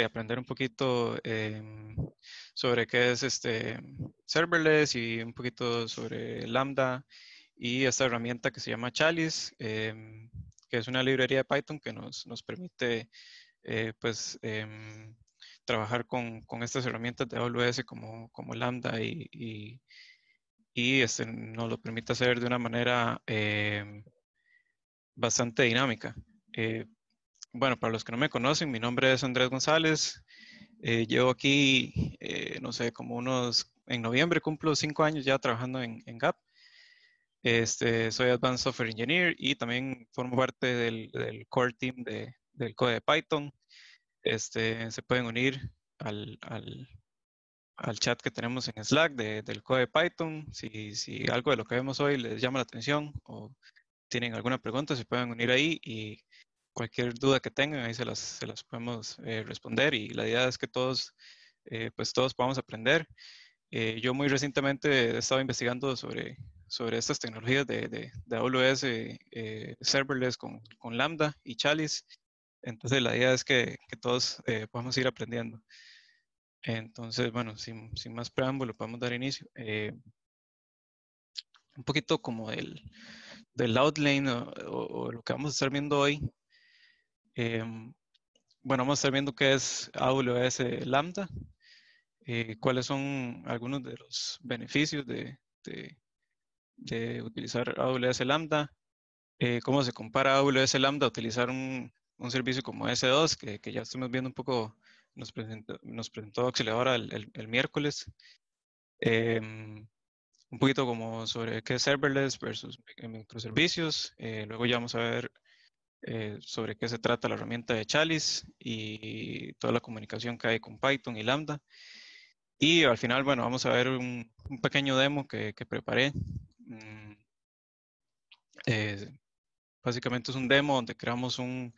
y aprender un poquito em, sobre qué es este serverless y un poquito sobre Lambda y esta herramienta que se llama Chalice, em, que es una librería de Python que nos, nos permite eh, pues, em, trabajar con, con, estas herramientas de AWS como, como Lambda y, y, este, nos lo permite hacer de una manera bastante dinámica. Eh, bueno, para los que no me conocen, mi nombre es Andrés González. Eh, llevo aquí, eh, no sé, como unos, en noviembre cumplo cinco años ya trabajando en, GAP. Este, soy Advanced Software Engineer y también formo parte del, core team del code de Python. Este, se pueden unir al, chat que tenemos en Slack del code de Python. si algo de lo que vemos hoy les llama la atención o tienen alguna pregunta, se pueden unir ahí y cualquier duda que tengan, ahí se las, se las podemos eh, responder y la idea es que todos, eh, pues todos podamos aprender. Eh, yo muy recientemente he estado investigando sobre, sobre estas tecnologías de, de, AWS serverless con, con, Lambda y Chalice. Entonces la idea es que, que todos podamos ir aprendiendo. Entonces, bueno, sin, sin, más preámbulo, podemos dar inicio. un poquito como del, del outlane o lo que vamos a estar viendo hoy Em, bueno, vamos a estar viendo qué es AWS Lambda, eh, cuáles son algunos de los beneficios de, utilizar AWS Lambda, eh, cómo se compara AWS Lambda a utilizar un, servicio como S2, que, ya estamos viendo un poco, nos presentó, nos presentó el, miércoles. Em, un poquito como sobre qué es serverless versus microservicios. Eh, luego ya vamos a ver eh, sobre qué se trata la herramienta de Chalice y toda la comunicación que hay con Python y Lambda. Y al final, bueno, vamos a ver un, pequeño demo que, preparé. Mm, eh, básicamente es un demo donde creamos un,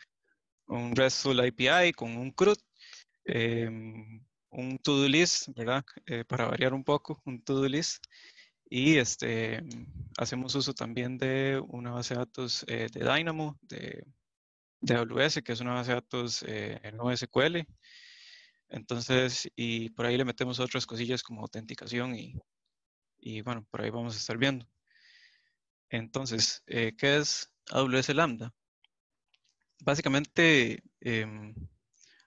un RESTful API con un CRUD, eh, un to-do list, ¿verdad? para variar un poco, un to-do list. Y este, hacemos uso también de una base de datos eh, de Dynamo, de, AWS, que es una base de datos eh, en OSQL. Entonces, y por ahí le metemos otras cosillas como autenticación y, bueno, por ahí vamos a estar viendo. Entonces, eh, ¿qué es AWS Lambda? Básicamente, em,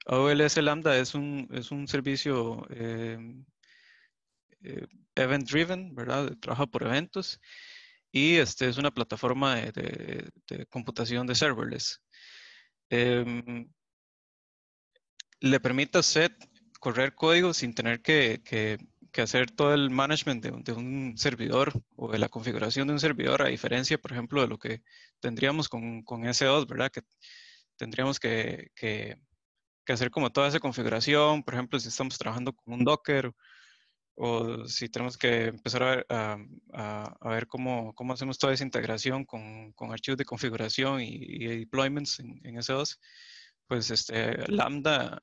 AWS Lambda es es un servicio em, event driven, ¿verdad? Trabaja por eventos y este es una plataforma de, computación de serverless. Em, le permite a SET correr código sin tener que, hacer todo el management de, un servidor o de la configuración de un servidor, a diferencia, por ejemplo, de lo que tendríamos con, con S2, ¿verdad? Que tendríamos que, que hacer como toda esa configuración, por ejemplo, si estamos trabajando con un Docker o si tenemos que empezar a ver, cómo, hacemos toda esa integración con, archivos de configuración y, deployments en, en, S2, pues este, Lambda,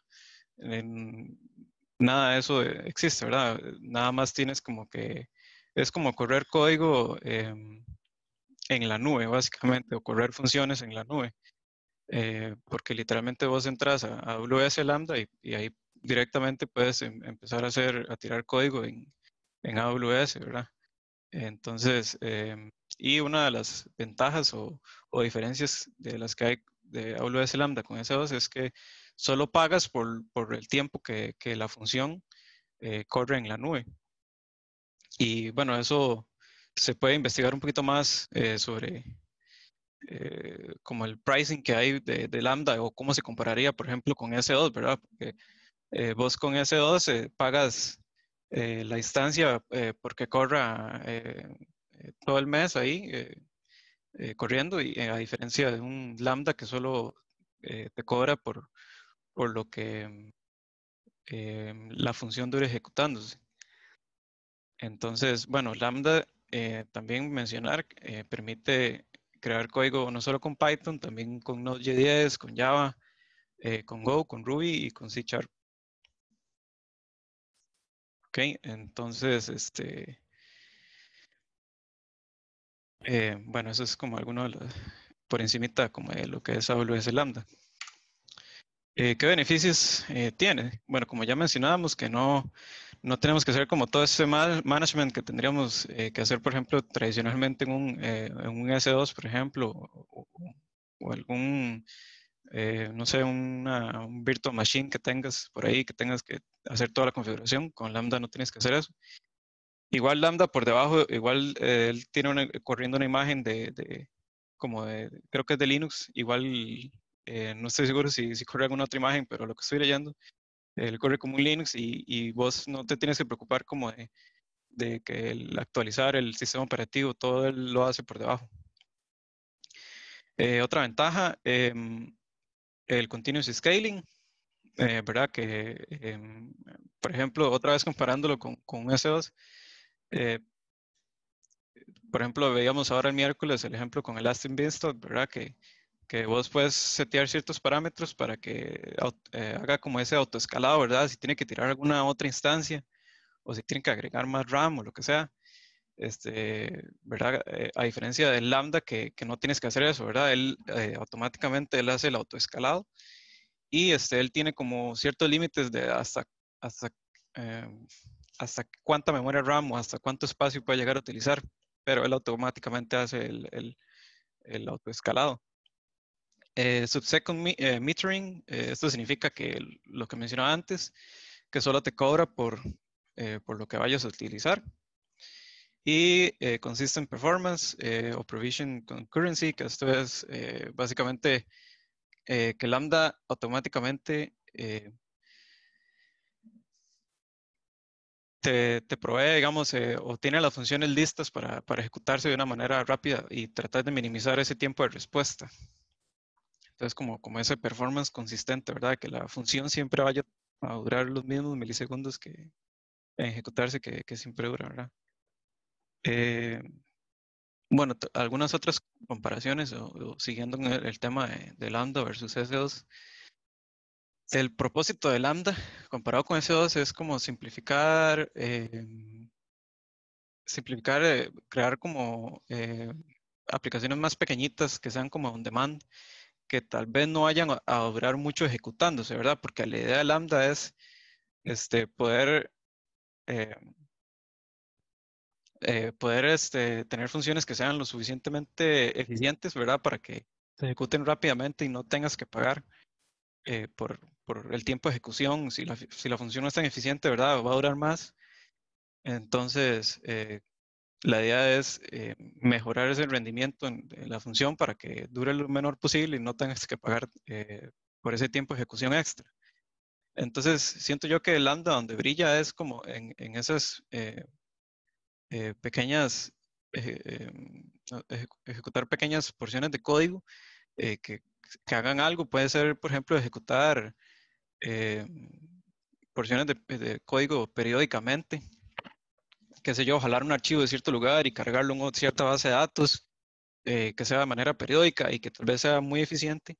nada de eso existe, ¿verdad? Nada más tienes como que, es como correr código em, en la nube, básicamente, o correr funciones en la nube. Eh, porque literalmente vos entras a, AWS Lambda y ahí directamente puedes em, empezar a hacer, a tirar código en, en AWS, ¿verdad? Entonces, em, y una de las ventajas o, diferencias de las que hay de AWS Lambda con S2 es que solo pagas por, por el tiempo que, la función eh, corre en la nube. Y bueno, eso se puede investigar un poquito más eh, sobre eh, como el pricing que hay de, de, Lambda o cómo se compararía, por ejemplo, con S2, ¿verdad? Porque eh, vos con s 12 eh, pagas eh, la instancia porque corra todo el mes ahí corriendo y a diferencia de un lambda que solo te cobra por, por lo que em, la función dure ejecutándose. Entonces, bueno, lambda también mencionar, permite crear código no solo con Python, también con Node.js, con Java, con Go, con Ruby y con C Sharp. Ok, entonces, este... Eh, bueno, eso es como alguno de los, por encimita como de lo que es AWS Lambda. Eh, ¿Qué beneficios eh, tiene? Bueno, como ya mencionábamos, que no, no tenemos que hacer como todo ese mal management que tendríamos que hacer, por ejemplo, tradicionalmente en un, S2, por ejemplo, o algún eh, no sé, un virtual machine que tengas por ahí, que tengas que hacer toda la configuración. Con Lambda no tienes que hacer eso. Igual Lambda por debajo, igual eh, él tiene corriendo una imagen de, como creo que es de Linux, igual eh, no estoy seguro si, si, corre alguna otra imagen, pero lo que estoy leyendo, él corre como un Linux y, vos no te tienes que preocupar como de, que actualizar el sistema operativo, todo él lo hace por debajo. otra ventaja, em, el continuous scaling, eh, ¿verdad? Que, em, por ejemplo, otra vez comparándolo con, con S2, eh, por ejemplo, veíamos ahora el miércoles el ejemplo con el Aston Beanstalk, ¿verdad? Que, que vos puedes setear ciertos parámetros para que eh, haga como ese autoescalado, ¿verdad? Si tiene que tirar alguna otra instancia o si tiene que agregar más RAM o lo que sea. Este, ¿verdad? Eh, a diferencia del lambda, que, no tienes que hacer eso, ¿verdad? Él eh, automáticamente él hace el autoescalado y este, él tiene como ciertos límites de hasta, hasta, eh, hasta cuánta memoria RAM o hasta cuánto espacio puede llegar a utilizar, pero él automáticamente hace el, el, autoescalado. subsecond metering, esto significa que lo que mencionaba antes, que solo te cobra por lo que vayas a utilizar. Y eh, Consistent Performance eh, o Provision Concurrency, que esto es eh, básicamente que Lambda automáticamente te, provee, digamos, o tiene las funciones listas para, ejecutarse de una manera rápida y tratar de minimizar ese tiempo de respuesta. Entonces, como, como ese performance consistente, ¿verdad? Que la función siempre vaya a durar los mismos milisegundos que ejecutarse que, que siempre dura, ¿verdad? Eh, bueno, algunas otras comparaciones, o, siguiendo el, tema de, Lambda versus S2, el propósito de Lambda comparado con S2 es como simplificar, eh, simplificar, eh, crear como aplicaciones más pequeñitas que sean como on demand, que tal vez no vayan a durar mucho ejecutándose, ¿verdad? Porque la idea de Lambda es este, poder eh, poder este, tener funciones que sean lo suficientemente eficientes, ¿verdad? Para que se ejecuten rápidamente y no tengas que pagar eh, por, el tiempo de ejecución. Si la, función no es tan eficiente, ¿verdad? Va a durar más. Entonces, eh, la idea es mejorar ese rendimiento en, la función para que dure lo menor posible y no tengas que pagar por ese tiempo de ejecución extra. Entonces, siento yo que Lambda donde brilla es como en, esas eh, pequeñas, eh, em, ejecutar pequeñas porciones de código eh, que, hagan algo. Puede ser, por ejemplo, ejecutar porciones de, código periódicamente. Qué sé yo, jalar un archivo de cierto lugar y cargarlo en cierta base de datos que sea de manera periódica y que tal vez sea muy eficiente.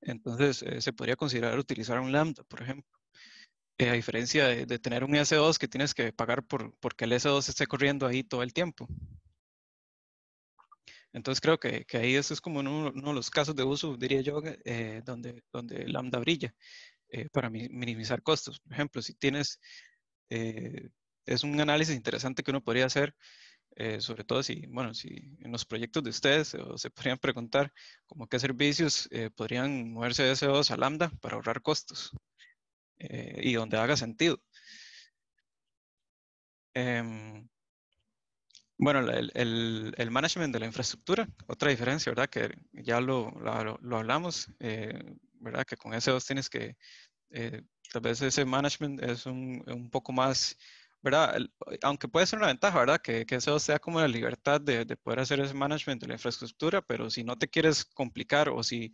Entonces, se podría considerar utilizar un lambda, por ejemplo. Eh, a diferencia de, tener un S2 que tienes que pagar por porque el S2 esté corriendo ahí todo el tiempo. Entonces creo que, que ahí eso es como uno, de los casos de uso, diría yo, eh, donde, donde Lambda brilla eh, para minimizar costos. Por ejemplo, si tienes, es un análisis interesante que uno podría hacer, sobre todo si, bueno, si en los proyectos de ustedes se podrían preguntar como qué servicios podrían moverse de S2 a Lambda para ahorrar costos. Eh, y donde haga sentido. Em, bueno, el, el, management de la infraestructura, otra diferencia, ¿verdad? Que ya lo, lo, hablamos, eh, ¿verdad? Que con S2 tienes que, eh, tal vez ese management es un, un poco más, ¿verdad? aunque puede ser una ventaja, ¿verdad? Que, que S2 sea como la libertad de, de poder hacer ese management de la infraestructura, pero si no te quieres complicar o si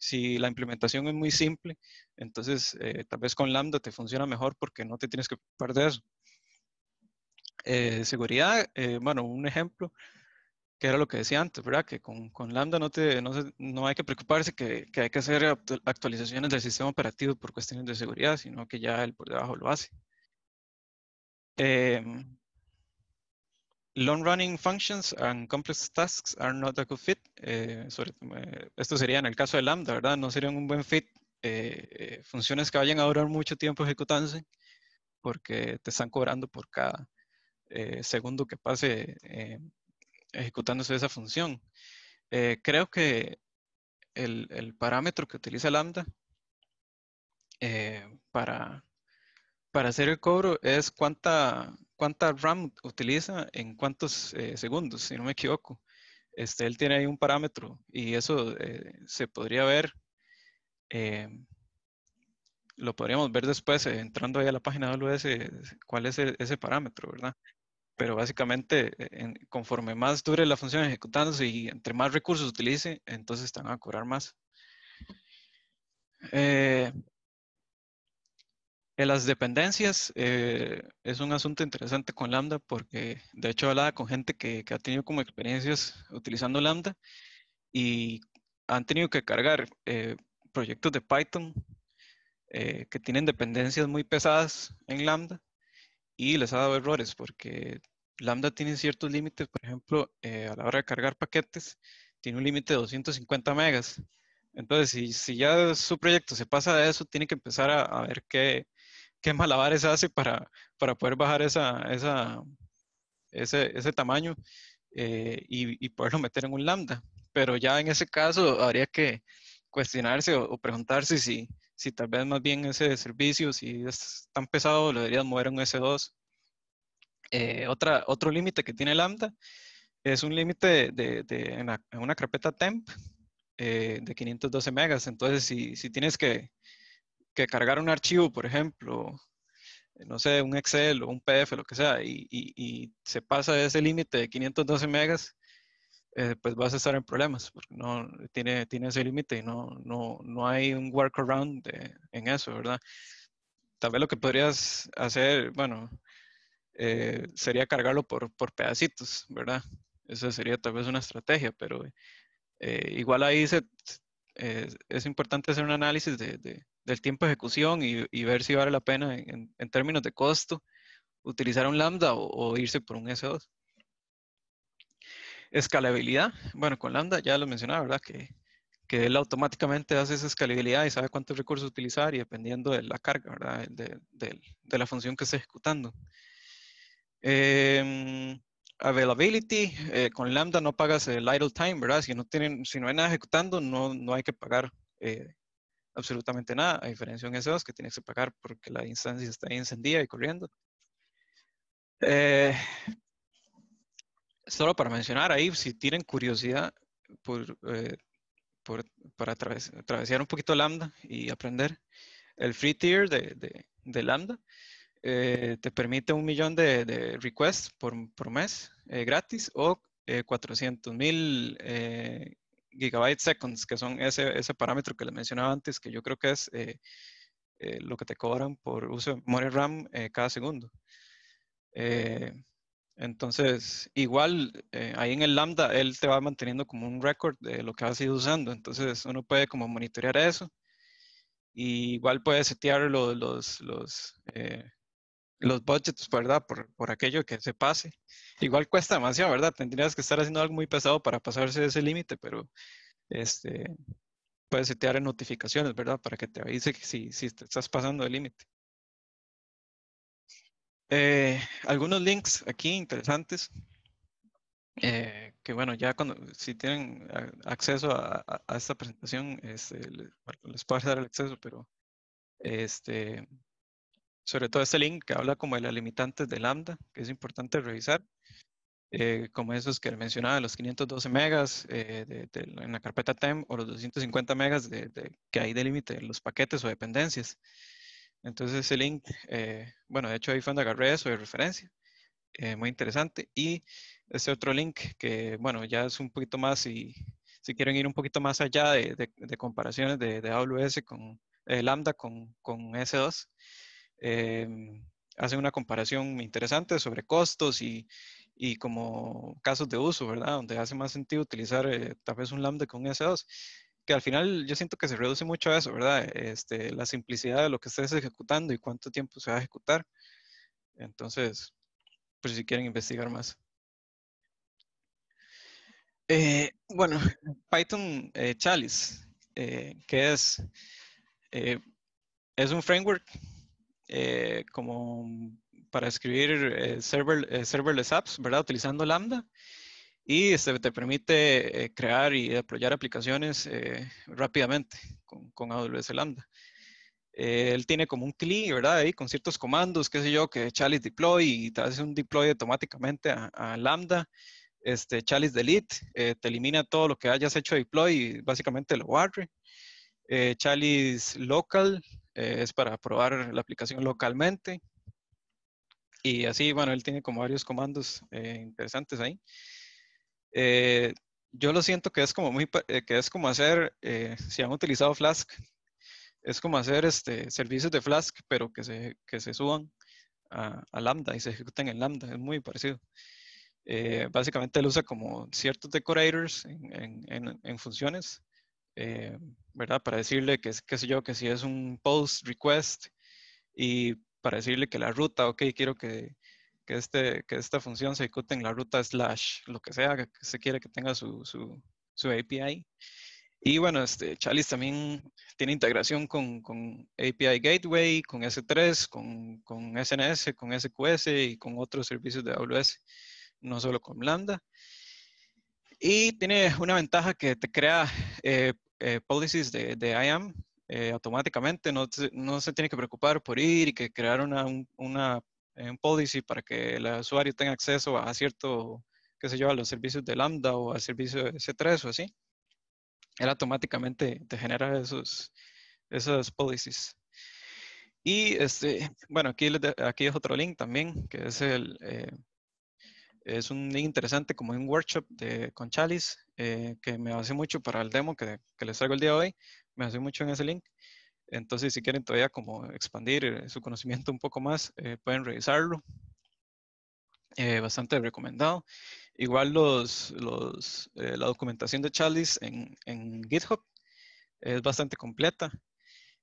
si la implementación es muy simple, entonces eh, tal vez con Lambda te funciona mejor porque no te tienes que perder. eso. Eh, seguridad, eh, bueno, un ejemplo que era lo que decía antes, ¿verdad? Que con, con Lambda no, te, no, hay que preocuparse que, que, hay que hacer actualizaciones del sistema operativo por cuestiones de seguridad, sino que ya el por debajo lo hace. Eh, long-running functions and complex tasks are not a good fit. Eh, eh, esto sería en el caso de Lambda, ¿verdad? No serían un buen fit eh, funciones que vayan a durar mucho tiempo ejecutándose porque te están cobrando por cada segundo que pase ejecutándose esa función. creo que el, parámetro que utiliza Lambda para hacer el cobro es cuánta cuánta RAM utiliza en cuántos eh, segundos, si no me equivoco. Este, él tiene ahí un parámetro y eso eh, se podría ver, eh, lo podríamos ver después entrando ahí a la página de AWS cuál es e-, ese parámetro, ¿verdad? Pero básicamente, e-, conforme más dure la función ejecutándose y entre más recursos utilice, entonces están a cobrar más. Eh, las dependencias eh, es un asunto interesante con Lambda porque de hecho hablaba con gente que, ha tenido como experiencias utilizando Lambda y han tenido que cargar eh, proyectos de Python que tienen dependencias muy pesadas en Lambda y les ha dado errores porque Lambda tiene ciertos límites, por ejemplo, a la hora de cargar paquetes, tiene un límite de 250 megas. Entonces, si, si ya su proyecto se pasa de eso, tiene que empezar a, a ver qué, qué malabares hace para, para poder bajar esa, esa, ese, ese tamaño eh, y, poderlo meter en un lambda. Pero ya en ese caso habría que cuestionarse o, preguntarse si, si tal vez más bien ese servicio, si es tan pesado, lo deberías mover en un S2. Eh, otra, otro límite que tiene Lambda es un límite de, de, en, una carpeta temp eh, de 512 megas. Entonces, si, si tienes que, que cargar un archivo, por ejemplo, eh, no sé, un Excel o un PDF, lo que sea, y, se pasa de ese límite de 512 megas, eh, pues vas a estar en problemas, porque no tiene, tiene ese límite y no, no, no, hay un workaround en eso, ¿verdad? Tal vez lo que podrías hacer, bueno, eh, sería cargarlo por, por pedacitos, ¿verdad? Esa sería tal vez una estrategia, pero igual ahí se, es importante hacer un análisis de del tiempo de ejecución y, ver si vale la pena en, términos de costo utilizar un Lambda o, irse por un S2. Escalabilidad. Bueno, con Lambda ya lo mencionaba, ¿verdad? Que, que él automáticamente hace esa escalabilidad y sabe cuántos recursos utilizar y dependiendo de la carga, ¿verdad? De, la función que esté ejecutando. Em, availability, eh, con Lambda no pagas el idle time, ¿verdad? Si no, tienen, si no hay nada ejecutando, no, no hay que pagar eh, absolutamente nada, a diferencia de esos que tienes que pagar porque la instancia está ahí encendida y corriendo. Eh, solo para mencionar ahí, si tienen curiosidad por, eh, por para atravesar un poquito Lambda y aprender, el free tier de, de, de Lambda eh, te permite un millón de, de requests por, por mes gratis o 400 mil gigabyte seconds, que son ese, ese parámetro que les mencionaba antes, que yo creo que es eh, eh, lo que te cobran por uso de memoria RAM eh, cada segundo. entonces, igual, ahí en el Lambda, él te va manteniendo como un récord de lo que has ido usando. Entonces, uno puede como monitorear eso. Y igual puede setear los, los los budgets, ¿verdad? Por, por, aquello que se pase. Igual cuesta demasiado, ¿verdad? Tendrías que estar haciendo algo muy pesado para pasarse ese límite, pero este, puedes setear en notificaciones, ¿verdad? Para que te avise que si, si te estás pasando el límite. Eh, algunos links aquí interesantes. Eh, que bueno, ya cuando si tienen acceso a, esta presentación, este, les, les puedo dar el acceso, pero este, sobre todo este link que habla como de las limitantes de lambda, que es importante revisar, eh, como esos que mencionaba, los 512 megas eh, en la carpeta TEM o los 250 megas de, que hay de límite en los paquetes o dependencias. Entonces ese link, eh, bueno, de hecho ahí fue donde agarré eso de referencia, muy interesante. Y ese otro link que, bueno, ya es un poquito más, si, si quieren ir un poquito más allá de, comparaciones de, AWS con Lambda con, con S2, Em, hacen una comparación interesante sobre costos y, como casos de uso, ¿verdad? Donde hace más sentido utilizar eh, tal vez un Lambda con S2, que al final yo siento que se reduce mucho a eso, ¿verdad? Este, la simplicidad de lo que estés ejecutando y cuánto tiempo se va a ejecutar. Entonces, pues si quieren investigar más. Eh, bueno, Python eh, Chalice, que es, es un framework eh, como para escribir eh, server, eh, serverless apps, ¿verdad? Utilizando Lambda. Y este, te permite crear y apoyar aplicaciones rápidamente con, AWS Lambda. él tiene como un CLI, ¿verdad? Ahí con ciertos comandos, qué sé yo, que chalice deploy y te hace un deploy automáticamente a, Lambda. Este, chalice delete, te elimina todo lo que hayas hecho de deploy y básicamente lo barre. Eh, chalice local, eh, es para probar la aplicación localmente. Y así, bueno, él tiene como varios comandos eh, interesantes ahí. Eh, yo lo siento que es como muy, que es como hacer, si han utilizado Flask, es como hacer este, servicios de Flask, pero que se, que se suban a, Lambda y se ejecuten en Lambda. Es muy parecido. básicamente él usa como ciertos decorators en funciones eh, ¿verdad? Para decirle que, qué sé yo, que si es un post request y para decirle que la ruta, ok, quiero que, que, este, que esta función se ejecute en la ruta slash, lo que sea que se quiere que tenga su, su, su API. Y bueno, este, Chalice también tiene integración con, con, API Gateway, con S3, con, con SNS, con SQS y con otros servicios de AWS, no solo con Lambda. Y tiene una ventaja que te crea eh, eh, policies de, IAM eh, automáticamente, no, no, se tiene que preocupar por ir y que crear una, una, eh, policy para que el usuario tenga acceso a cierto, qué sé yo, a los servicios de Lambda o al servicios de C3 o así. Él automáticamente te genera esos, esos policies. Y este, bueno, aquí, aquí es otro link también, que es el, eh, es un link interesante como un workshop de, con Chalice eh, que me hace mucho para el demo que, les traigo el día de hoy. Me hace mucho en ese link. Entonces, si quieren todavía como expandir eh, su conocimiento un poco más, eh, pueden revisarlo. bastante recomendado. Igual los, la documentación de Chalice en, en GitHub es bastante completa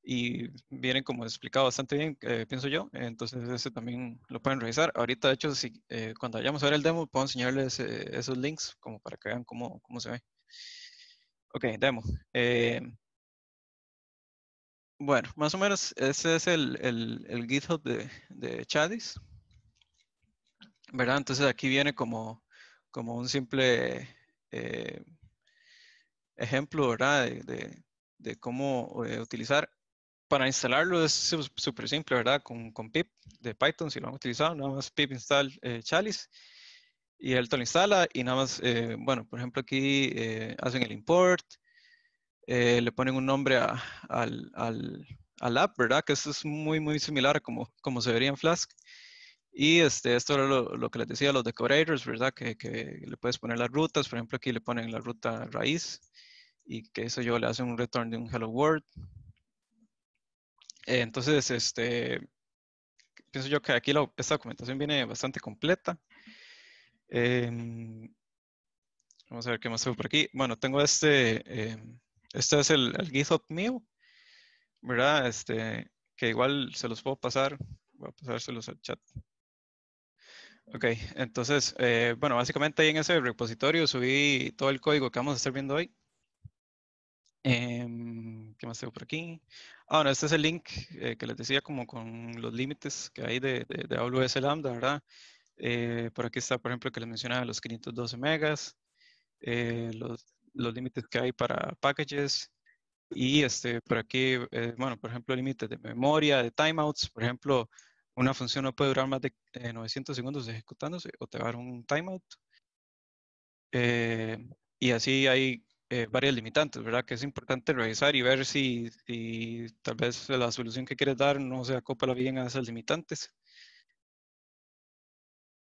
y vienen como explicado bastante bien, eh, pienso yo. Entonces, ese también lo pueden revisar. Ahorita, de hecho, si, eh, cuando vayamos a ver el demo, puedo enseñarles eh, esos links como para que vean cómo, cómo se ve. Ok, demo. bueno, más o menos ese es el, el, el GitHub de, de, Chadis. ¿Verdad? Entonces aquí viene como, como un simple ejemplo, ¿verdad? de, de cómo utilizar para instalarlo es súper simple, ¿verdad? Con, con, pip de Python, si lo han utilizado, nada más pip install eh, chalice y él te lo instala y nada más, eh, bueno, por ejemplo aquí eh, hacen el import, le ponen un nombre al, al, al, app, ¿verdad? Que eso es muy, muy similar a como, como se vería en Flask. Y este, esto era lo, lo que les decía, los decorators, ¿verdad? Que, que, le puedes poner las rutas, por ejemplo aquí le ponen la ruta raíz y que eso yo le hace un return de un hello world entonces, este, pienso yo que aquí esta documentación viene bastante completa. Em, vamos a ver qué más tengo por aquí. Bueno, tengo este, em, este es el, GitHub mío, ¿verdad? Este, que igual se los puedo pasar, voy a pasárselos al chat. Ok, entonces, eh, bueno, básicamente ahí en ese repositorio subí todo el código que vamos a estar viendo hoy. Em, ¿Qué más tengo por aquí? Ah, bueno, este es el link eh, que les decía como con los límites que hay de, de, AWS Lambda, ¿verdad? Eh, por aquí está, por ejemplo, que les mencionaba los 512 megas, eh, los, límites que hay para packages y este, por aquí, bueno, por ejemplo, límites de memoria, de timeouts, por ejemplo, una función no puede durar más de 900 segundos ejecutándose o te va a dar un timeout. y así hay eh, varias limitantes, ¿verdad? Que es importante revisar y ver si, tal vez la solución que quieres dar no se acopla bien a esas limitantes.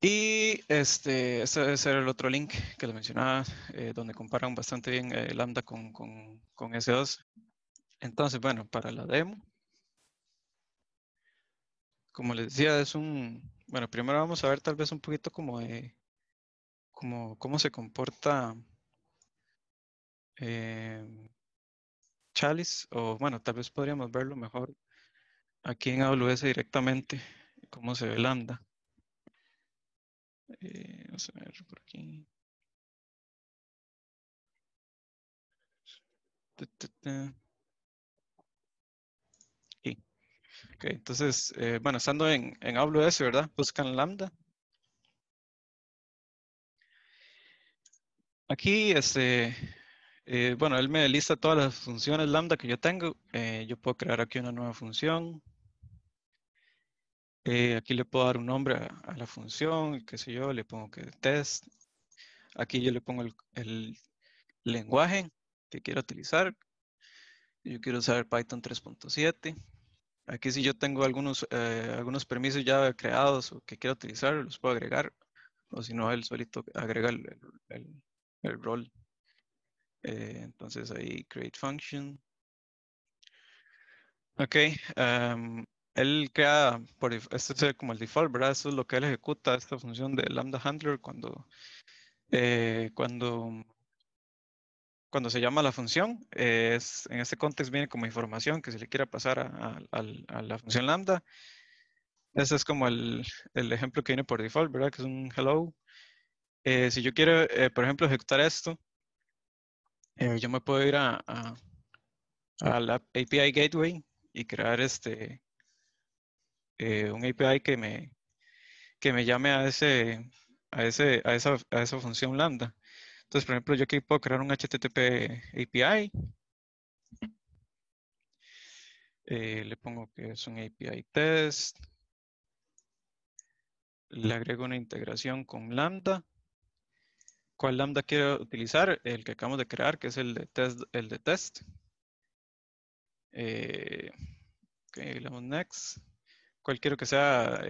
Y este, este debe ser el otro link que lo mencionaba, eh, donde comparan bastante bien eh, el Lambda con, con, con S2. Entonces, bueno, para la demo, como les decía, es un, bueno, primero vamos a ver tal vez un poquito como como, cómo se comporta eh, Chalice, o bueno, tal vez podríamos verlo mejor aquí en AWS directamente, cómo se ve Lambda. Eh, vamos a ver por aquí. Y, Okay, entonces, eh, bueno, estando en, en AWS, ¿verdad? Buscan Lambda. Aquí, este, eh, bueno, él me lista todas las funciones lambda que yo tengo. Eh, yo puedo crear aquí una nueva función. Eh, aquí le puedo dar un nombre a, la función, qué sé yo, le pongo que test. Aquí yo le pongo el, lenguaje que quiero utilizar. Yo quiero usar Python 3.7. Aquí si yo tengo algunos, permisos ya creados o que quiero utilizar, los puedo agregar. O si no, él solito agrega el, el rol. Eh, entonces ahí create function. Ok, em, él crea, por, esto es como el default, ¿verdad? Eso es lo que él ejecuta, esta función de lambda handler cuando, eh, cuando, cuando se llama la función. Eh, es, en este contexto viene como información que se le quiera pasar a, la función lambda. Ese es como el, ejemplo que viene por default, ¿verdad? Que es un hello. si yo quiero, por ejemplo, ejecutar esto, eh, yo me puedo ir a, la API Gateway y crear este, eh, un API que me, que me llame a, ese, a, esa, a esa función lambda. Entonces, por ejemplo, yo aquí puedo crear un HTTP API. Eh, le pongo que es un API test. Le agrego una integración con Lambda cuál lambda quiero utilizar, el que acabamos de crear, que es el de test. El de test. Eh, le damos next. ¿Cuál quiero que sea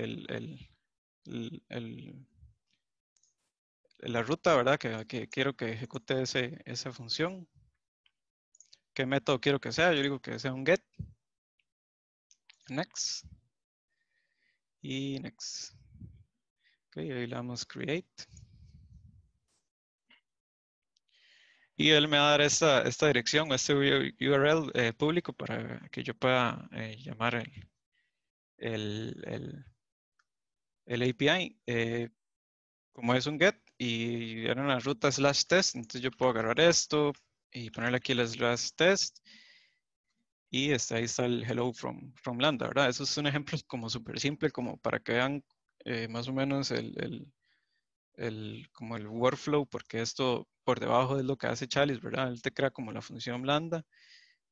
la ruta, verdad? Que, quiero que ejecute esa función. ¿Qué método quiero que sea? Yo digo que sea un get. Next. Y next. Ok, ahí le damos create. y él me va a dar esta, esta dirección, este URL eh, público para que yo pueda eh, llamar el, el, el, el API. Eh, como es un get y era una ruta slash test, entonces yo puedo agarrar esto y ponerle aquí el slash test y está, ahí está el hello from, from Lambda, ¿verdad? Eso es un ejemplo como súper simple, como para que vean más o menos el, el, como el workflow, porque esto por debajo es lo que hace Chalice, ¿verdad? Él te crea como la función blanda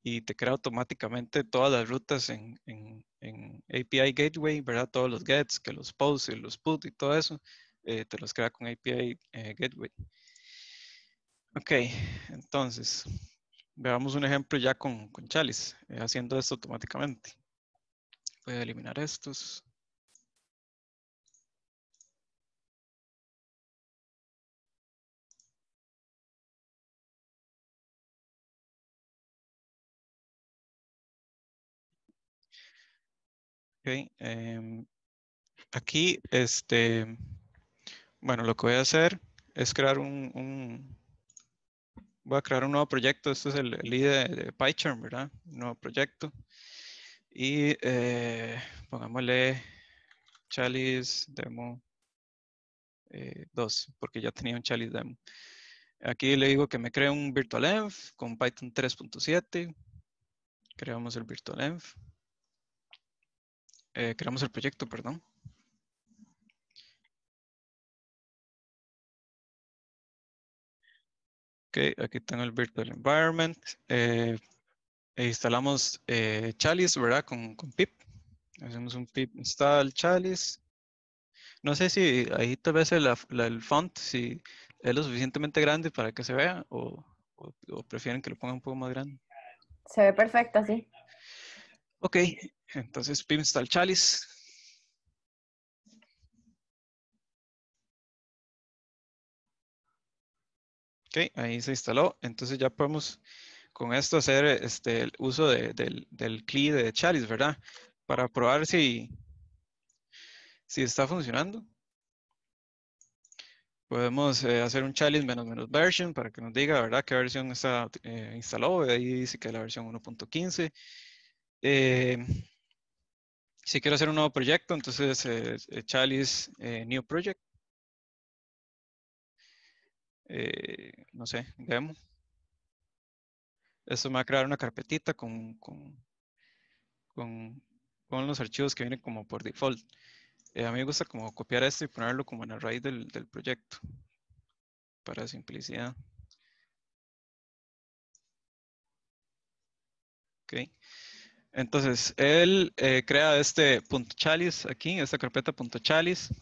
y te crea automáticamente todas las rutas en, en, en API Gateway, ¿verdad? Todos los gets, que los posts y los put y todo eso, eh, te los crea con API eh, Gateway. Ok, entonces, veamos un ejemplo ya con, con Chalice, eh, haciendo esto automáticamente. Voy a eliminar estos. Okay, em, aquí, este, bueno, lo que voy a hacer es crear un, voy a crear un nuevo proyecto. esto es el, ID IDE de PyCharm, ¿verdad? nuevo proyecto. Y eh, pongámosle Chalice Demo 2, eh, porque ya tenía un Chalice Demo. Aquí le digo que me cree un virtualenv con Python 3.7. Creamos el virtualenv. Eh, creamos el proyecto, perdón. Ok, aquí tengo el virtual environment. Eh, e instalamos eh, Chalice, ¿verdad? Con, pip. Hacemos un pip install Chalice. No sé si ahí tal vez el, font, si es lo suficientemente grande para que se vea o, prefieren que lo ponga un poco más grande. Se ve perfecto, sí. Ok, entonces, pim está el chalice. Ok, ahí se instaló. Entonces ya podemos con esto hacer este, el uso del, del CLI de Chalice, ¿verdad? Para probar si, si está funcionando. Podemos eh, hacer un chalice menos menos version para que nos diga, ¿verdad? Qué versión está eh, instalado, Ahí dice que la versión 1.15. Eh, si quiero hacer un nuevo proyecto, entonces eh, eh Chalice eh, New Project. Eh, no sé, demo. Esto me va a crear una carpetita con, con, los archivos que vienen como por default. a mí me gusta como copiar esto y ponerlo como en la raíz del, proyecto. Para simplicidad. Entonces, él eh, crea este punto .chalice aquí, esta carpeta punto .chalice,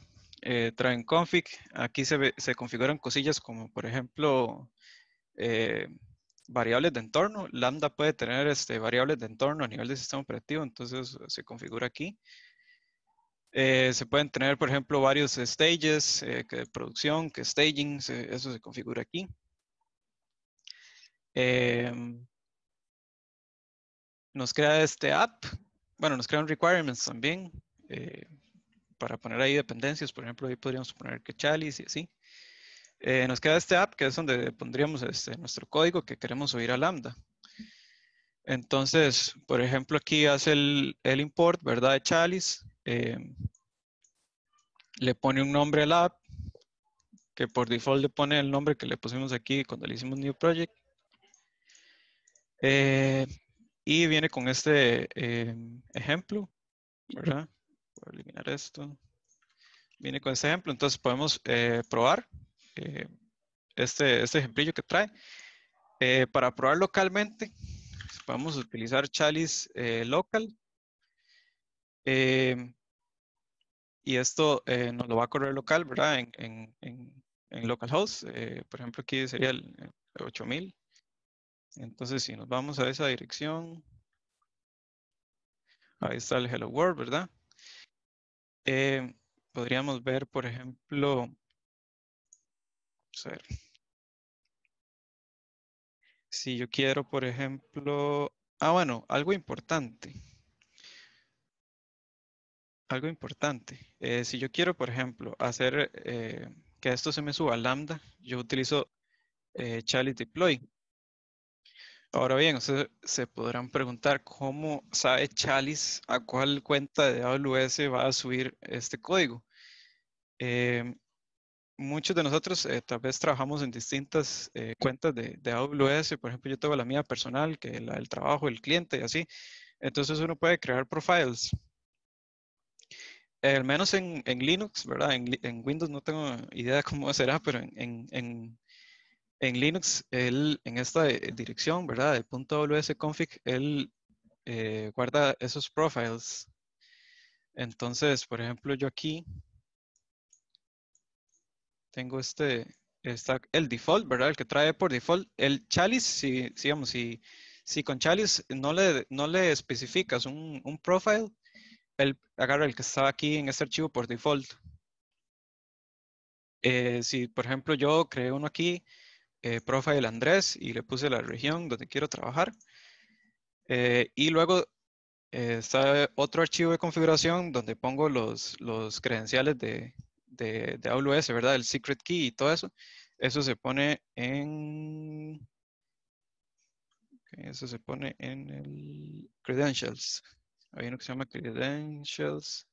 eh, trae config, aquí se, se, configuran cosillas como, por ejemplo, eh, variables de entorno. Lambda puede tener este, variables de entorno a nivel de sistema operativo, entonces se configura aquí. se pueden tener, por ejemplo, varios stages, que de producción, que staging, eso se configura aquí. Em, nos crea este app, bueno, nos crea un requirements también eh, para poner ahí dependencias, por ejemplo, ahí podríamos poner que chalice y así. Eh, nos queda este app que es donde pondríamos este, nuestro código que queremos subir a Lambda. Entonces, por ejemplo, aquí hace el, el import, ¿verdad? De Chalice. Eh, le pone un nombre al app, que por default le pone el nombre que le pusimos aquí cuando le hicimos New Project. Y viene con este em, ejemplo, ¿verdad? Voy a eliminar esto. Viene con este ejemplo, entonces podemos eh, probar eh, este, este ejemplillo que trae. Eh, para probar localmente, podemos utilizar chalice local. Em, y esto nos lo va a correr local, ¿verdad? En, en, en, en localhost, por ejemplo, aquí sería el 8000. Entonces, si nos vamos a esa dirección, ahí está el Hello World, ¿verdad? Eh, podríamos ver, por ejemplo, ver, si yo quiero, por ejemplo, ah, bueno, algo importante. Algo importante. Eh, si yo quiero, por ejemplo, hacer eh, que esto se me suba a lambda, yo utilizo chalice Deploy. Ahora bien, ustedes se podrán preguntar cómo sabe Chalice a cuál cuenta de AWS va a subir este código. Em, muchos de nosotros eh, tal vez trabajamos en distintas eh, cuentas de, AWS. Por ejemplo, yo tengo la mía personal, que es la del trabajo, el cliente y así. Entonces uno puede crear profiles. Al menos en, Linux, ¿verdad? En, Windows no tengo idea cómo será, pero en en Linux, el en esta eh, dirección, ¿verdad? El .wsconfig, él eh, guarda esos profiles. Entonces, por ejemplo, yo aquí tengo este, está el default, ¿verdad? El que trae por default. El chalice, si, si, si con chalice no le, no le especificas un, profile, él agarra el que está aquí en este archivo por default. Eh, si, por ejemplo, yo creé uno aquí eh, profile Andrés y le puse la región donde quiero trabajar. Eh, y luego eh, está otro archivo de configuración donde pongo los, los credenciales de, de, AWS, ¿verdad? El secret key y todo eso. Eso se pone en... eso se pone en el credentials. Hay uno que se llama credentials.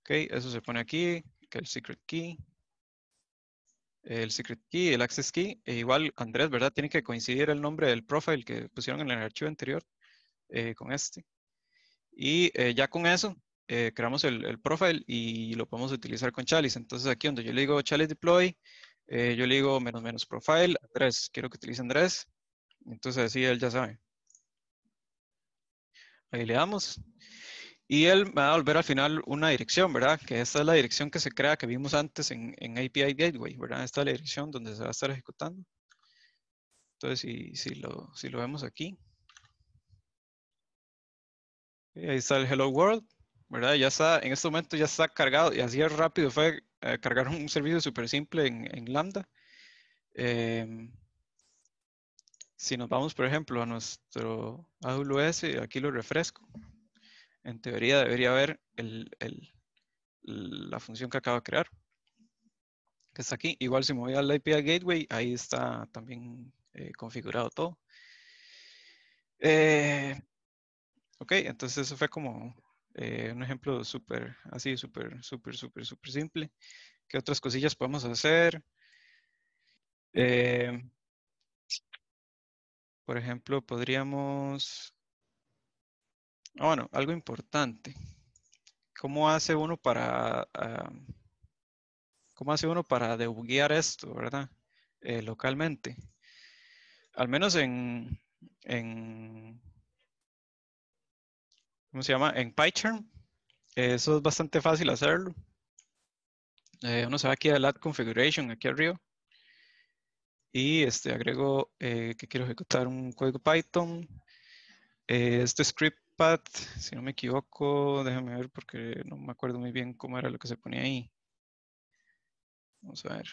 Ok, eso se pone aquí, que el secret key el secret key, el access key, e igual Andrés, ¿verdad? Tiene que coincidir el nombre del profile que pusieron en el archivo anterior eh, con este. Y eh, ya con eso, eh, creamos el, el, profile y lo podemos utilizar con Chalice. Entonces aquí donde yo le digo Chalice deploy, yo le digo menos menos profile, Andrés, quiero que utilice Andrés. Entonces así él ya sabe. Ahí le damos. Y él me va a volver al final una dirección, ¿verdad? Que esta es la dirección que se crea que vimos antes en, en API Gateway, ¿verdad? Esta es la dirección donde se va a estar ejecutando. Entonces, si, si, lo, si lo vemos aquí. ahí está el Hello World, ¿verdad? Ya está, en este momento ya está cargado. Y así es rápido fue eh, cargar un servicio súper simple en, en Lambda. Em, si nos vamos, por ejemplo, a nuestro AWS, aquí lo refresco en teoría debería haber la función que acabo de crear, que está aquí. Igual si me voy al API Gateway, ahí está también eh, configurado todo. Eh, ok, entonces eso fue como eh, un ejemplo súper, así, súper, súper, súper, súper simple. ¿Qué otras cosillas podemos hacer? por ejemplo, podríamos... Ah, bueno, algo importante. ¿Cómo hace uno para, ah, cómo hace uno para debuguear esto, verdad? Eh, localmente. Al menos en, en, ¿cómo se llama? En PyCharm. eso es bastante fácil hacerlo. Eh, uno se va aquí a la Configuration, aquí arriba. Y este, agrego eh, que quiero ejecutar un código Python. este script si no me equivoco, déjame ver porque no me acuerdo muy bien cómo era lo que se ponía ahí. Vamos a ver.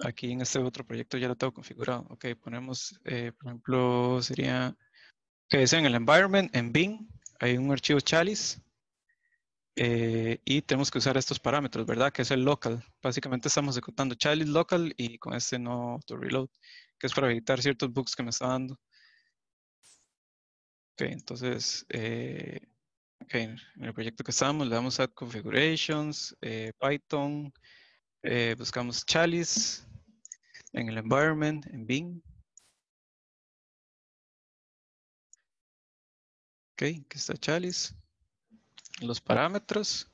Aquí en este otro proyecto ya lo tengo configurado. Ok, ponemos, eh, por ejemplo, sería que es en el environment, en Bing, hay un archivo chalice eh, y tenemos que usar estos parámetros, ¿verdad? Que es el local. Básicamente estamos ejecutando chalice local y con este no to reload, que es para evitar ciertos bugs que me está dando. Ok, entonces, eh, en el proyecto que estamos le damos a Configurations, eh, Python, eh, buscamos Chalice en el environment, en Bing. Ok, aquí está Chalice. Los parámetros.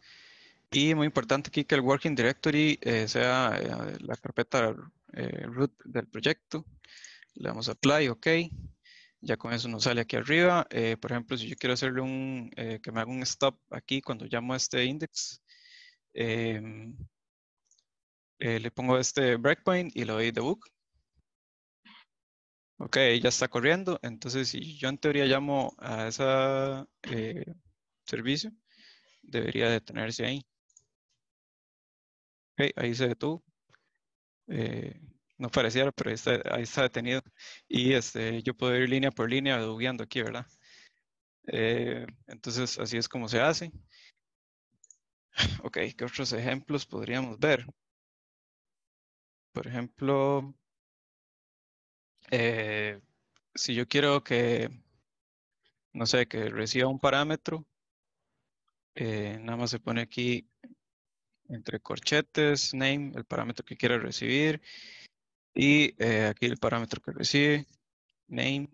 Y muy importante aquí que el Working Directory sea la carpeta root del proyecto. Le damos a Apply, ok. Ya con eso nos sale aquí arriba. Eh, por ejemplo, si yo quiero hacerle un, eh, que me haga un stop aquí cuando llamo a este index, em, eh, le pongo este breakpoint y le doy debug. Ok, ya está corriendo. Entonces, si yo en teoría llamo a ese servicio, debería detenerse ahí. Ok, ahí se detuvo no pareciera, pero ahí está, detenido. Y este, yo puedo ir línea por línea bugueando aquí, ¿verdad? Eh, entonces, así es como se hace. Ok, ¿qué otros ejemplos podríamos ver? Por ejemplo, eh, si yo quiero que, no sé, que reciba un parámetro, eh, nada más se pone aquí entre corchetes, name, el parámetro que quiere recibir, y eh, aquí el parámetro que recibe, name,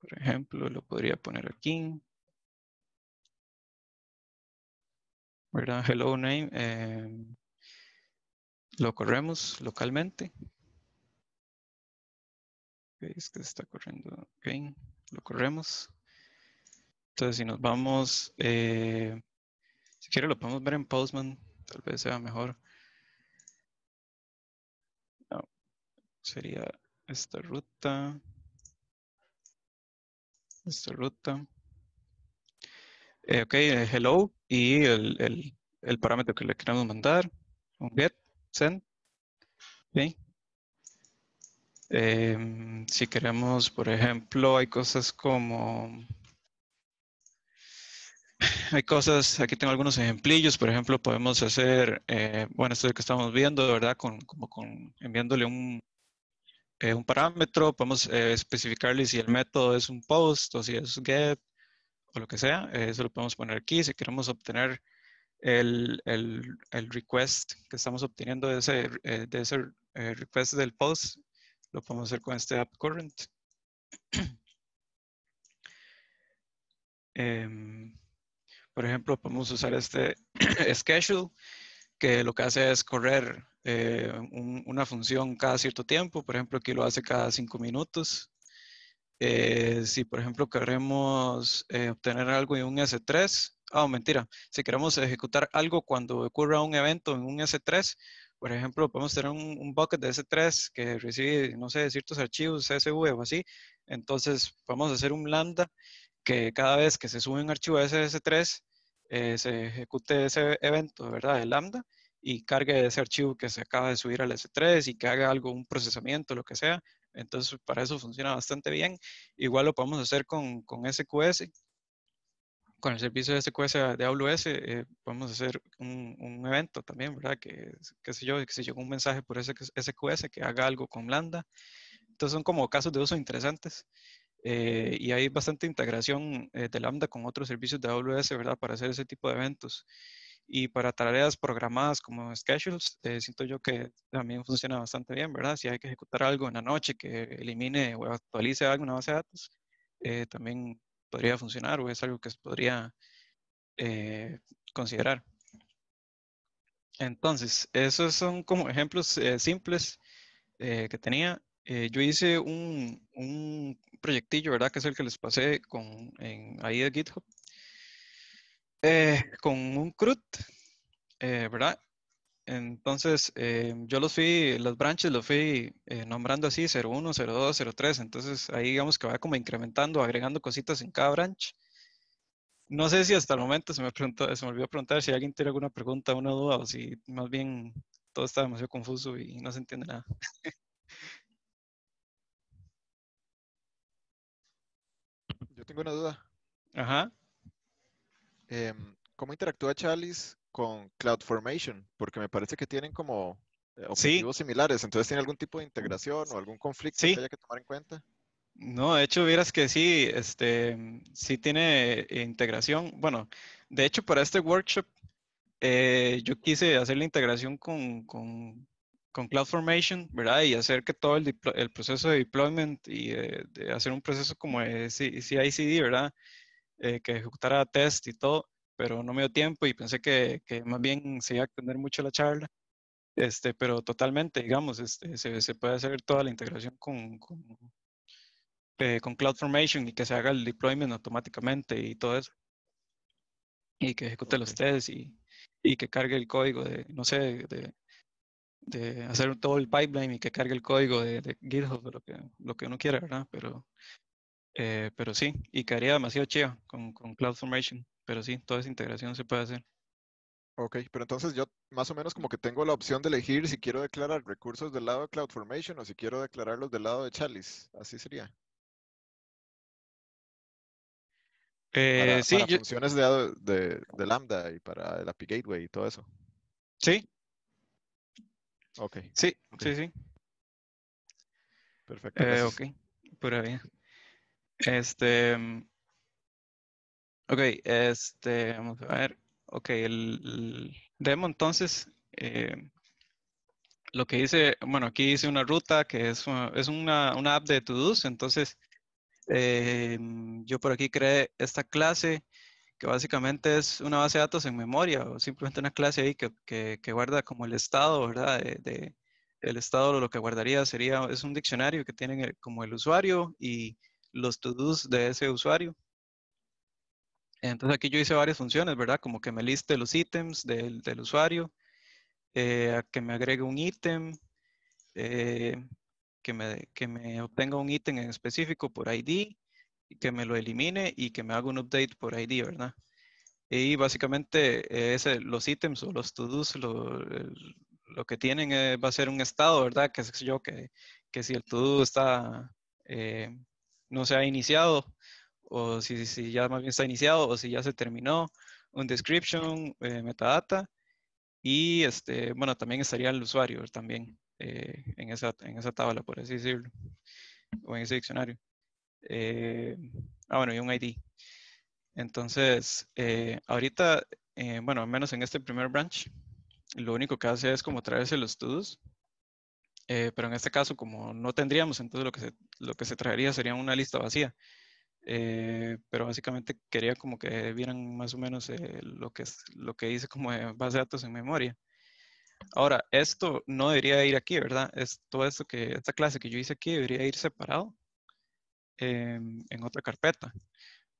por ejemplo, lo podría poner aquí. ¿Verdad? Hello name. Em, lo corremos localmente. Okay, es que está corriendo. ok lo corremos. Entonces, si nos vamos, eh, si quiere lo podemos ver en Postman, tal vez sea mejor. Sería esta ruta, esta ruta. Eh, ok, eh, hello y el, el, el, parámetro que le queremos mandar, un get, send. Okay. Em, si queremos, por ejemplo, hay cosas como... Hay cosas, aquí tengo algunos ejemplillos, por ejemplo, podemos hacer, eh, bueno, esto es lo que estamos viendo, ¿verdad? Con, como con enviándole un, eh, un parámetro, podemos eh, especificarle si el método es un post o si es get o lo que sea. Eh, eso lo podemos poner aquí. Si queremos obtener el, request que estamos obteniendo de ese, de ese request del post, lo podemos hacer con este app current. Em, por ejemplo, podemos usar este schedule que lo que hace es correr eh, una función cada cierto tiempo, por ejemplo, aquí lo hace cada cinco minutos. Eh, si, por ejemplo, queremos eh, obtener algo en un S3, ah, mentira, si queremos ejecutar algo cuando ocurra un evento en un S3, por ejemplo, podemos tener un, bucket de S3 que recibe, no sé, ciertos archivos CSV o así, entonces vamos a hacer un lambda que cada vez que se sube un archivo de S3, se ejecute ese evento, ¿verdad? De lambda, y cargue ese archivo que se acaba de subir al S3 y que haga algo, un procesamiento, lo que sea. Entonces, para eso funciona bastante bien. Igual lo podemos hacer con, con SQS, con el servicio de SQS de AWS, eh, podemos hacer un, evento también, ¿verdad? Que, qué sé yo, que si llegó un mensaje por SQS que haga algo con Lambda. Entonces, son como casos de uso interesantes. Eh, y hay bastante integración eh, de Lambda con otros servicios de AWS, ¿verdad? Para hacer ese tipo de eventos. Y para tareas programadas como schedules, eh, siento yo que también funciona bastante bien, ¿verdad? Si hay que ejecutar algo en la noche que elimine o actualice algo en base de datos, eh, también podría funcionar o es algo que se podría eh, considerar. Entonces, esos son como ejemplos simples que tenía. yo hice un, un, proyectillo, ¿verdad? Que es el que les pasé con, ahí de GitHub, eh, con un CRUD, eh, ¿verdad? Entonces, eh, yo los fui, las branches los fui nombrando así, 01, 02, 03. Entonces, ahí digamos que va como incrementando, agregando cositas en cada branch. No sé si hasta el momento se me, se me olvidó preguntar si alguien tiene alguna pregunta, una duda, o si más bien todo está demasiado confuso y no se entiende nada. Yo tengo una duda. Ajá. Em, ¿cómo interactúa Chalice con CloudFormation? Porque me parece que tienen como eh, objetivos similares, entonces tiene algún tipo de integración o algún conflicto que haya que tomar en cuenta. No, de hecho, vieras que sí, este, mm, sí tiene integración. Bueno, de hecho, para este workshop, eh, yo quise hacer la integración con, con, con, CloudFormation, ¿verdad? Y hacer que todo el, proceso de deployment y eh, hacer un proceso como CICD, ¿verdad? Eh, que ejecutara test y todo, pero no me dio tiempo y pensé que, más bien se iba a extender mucho la charla. Este, pero totalmente, digamos, este, se, puede hacer toda la integración con, eh, con, CloudFormation y que se haga el deployment automáticamente y todo eso. Y que ejecute los tests y, y, que cargue el código de, no sé, de, hacer todo el pipeline y que cargue el código de, de GitHub, lo que, lo que uno quiera, ¿verdad? Pero eh, pero sí, y quedaría demasiado chido con, con CloudFormation. Pero sí, toda esa integración se puede hacer. Ok, pero entonces yo más o menos como que tengo la opción de elegir si quiero declarar recursos del lado de CloudFormation o si quiero declararlos del lado de Chalice. Así sería. para, eh, sí, funciones de, de, de, Lambda y para el API Gateway y todo eso. Sí. Ok. Sí, sí, sí. Perfecto. Eh, ok, por ahí. Este. Mm, ok, este, vamos a ver. Ok, el, demo entonces, eh, lo que hice, bueno, aquí hice una ruta que es, una, es una, una app de to entonces eh, mm, yo por aquí creé esta clase que básicamente es una base de datos en memoria o simplemente una clase ahí que, que, guarda como el estado, ¿verdad? De, el estado lo que guardaría sería, es un diccionario que tienen como el usuario y los to de ese usuario. Entonces aquí yo hice varias funciones, ¿verdad? Como que me liste los ítems del, usuario, eh, que me agregue un ítem, eh, que, me, que, me, obtenga un ítem en específico por ID, que me lo elimine y que me haga un update por ID, ¿verdad? Y básicamente eh, los ítems o los todos lo, que tienen va a ser un estado, ¿verdad? Que es yo, que, que si el todo está no se ha iniciado, o si, si ya más bien está iniciado, o si ya se terminó, un description, eh, metadata, y este, bueno, también estaría el usuario también eh, en, esa, tabla, por así decirlo, o en ese diccionario. Eh, ah, bueno, y un ID. Entonces, eh, ahorita, bueno, al menos en este primer branch, lo único que hace es como traerse los todos eh, pero en este caso, como no tendríamos, entonces lo que se, lo que se traería sería una lista vacía. Eh, pero básicamente quería como que vieran más o menos eh, lo, que, lo que hice como base de datos en memoria. Ahora, esto no debería ir aquí, ¿verdad? Es todo esto que, esta clase que yo hice aquí debería ir separado en otra carpeta.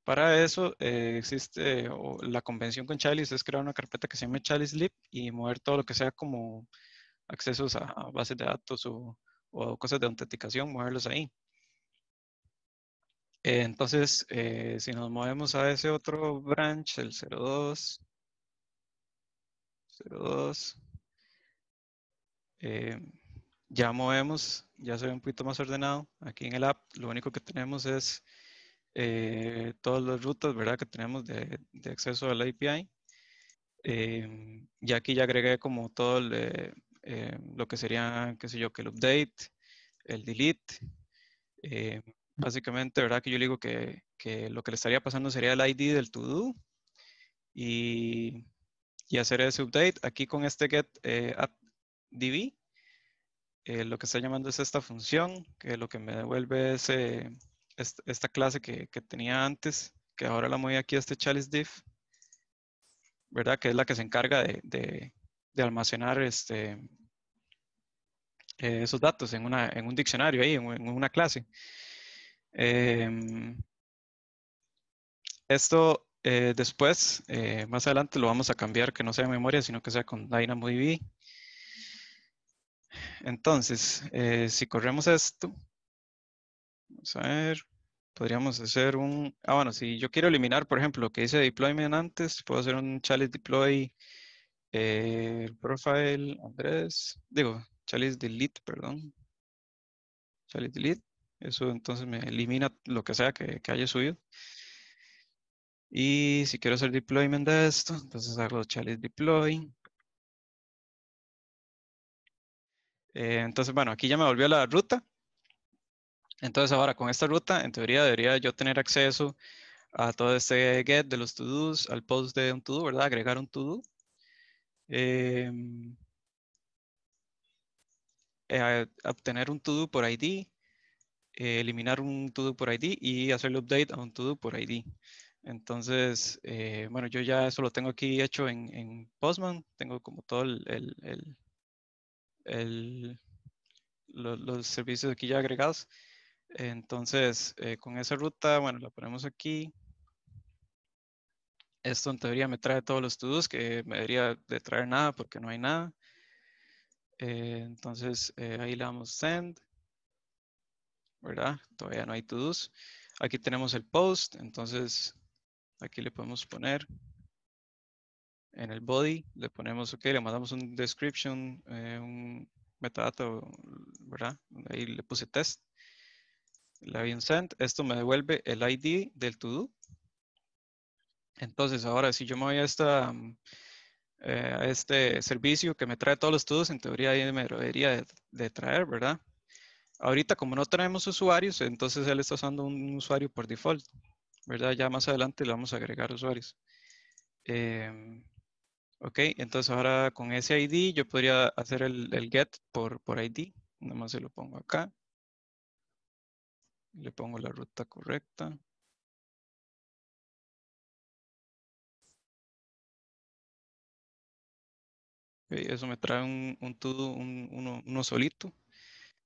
Para eso existe la convención con Chalice, es crear una carpeta que se llame Chalice Lib y mover todo lo que sea como accesos a, bases de datos o, cosas de autenticación, moverlos ahí. Eh, entonces, eh, si nos movemos a ese otro branch, el 02, 02, eh, ya movemos, ya se ve un poquito más ordenado. Aquí en el app lo único que tenemos es todos los las rutas ¿verdad? que tenemos de, acceso a la API. y aquí ya agregué como todo el, eh, lo que sería, qué sé yo, que el update, el delete. Eh, básicamente, ¿verdad? Que yo digo que, lo que le estaría pasando sería el ID del to y, y, hacer ese update. Aquí con este get eh, app DB, lo que está llamando es esta función, que lo que me devuelve es esta clase que, tenía antes, que ahora la moví aquí a este chalice div, ¿verdad? Que es la que se encarga de almacenar este, eh, esos datos en, un diccionario ahí, en, una clase. Em, esto eh, después, eh, más adelante lo vamos a cambiar que no sea memoria, sino que sea con DynamoDB. Entonces, si corremos esto, vamos a ver, podríamos hacer un, ah bueno, si yo quiero eliminar, por ejemplo, lo que dice deployment antes, puedo hacer un chalice deploy eh, el profile, Andrés, digo, chalice delete, perdón. Chalice delete. Eso entonces me elimina lo que sea que, haya subido. Y si quiero hacer deployment de esto, entonces hago chalice deploy. Eh, entonces, bueno, aquí ya me volvió la ruta. Entonces ahora con esta ruta, en teoría debería yo tener acceso a todo este get de los to-dos, al post de un to-do, ¿verdad? Agregar un to-do. Em, eh, obtener un todo por ID, eh, eliminar un todo por ID y hacerle update a un todo por ID. Entonces, eh, bueno, yo ya eso lo tengo aquí hecho en, Postman, tengo como todo el, los, servicios aquí ya agregados. Entonces, con esa ruta, bueno, la ponemos aquí. Esto en teoría me trae todos los to que me debería de traer nada porque no hay nada. Eh, entonces eh, ahí le damos send. ¿Verdad? Todavía no hay to Aquí tenemos el post, entonces aquí le podemos poner en el body, le ponemos, ok, le mandamos un description, eh, un metadata, ¿verdad? Ahí le puse test. Le doy un send. Esto me devuelve el ID del to do entonces, ahora, si yo me voy mm, eh, a, este servicio que me trae todos los estudios, en teoría ahí me debería de, traer, ¿verdad? Ahorita, como no tenemos usuarios, entonces él está usando un usuario por default, ¿verdad? Ya más adelante le vamos a agregar usuarios. Em, ok, entonces ahora con ese ID yo podría hacer el, get por, por ID. Nada más se lo pongo acá. Le pongo la ruta correcta. Eso me trae un, todo, uno, solito.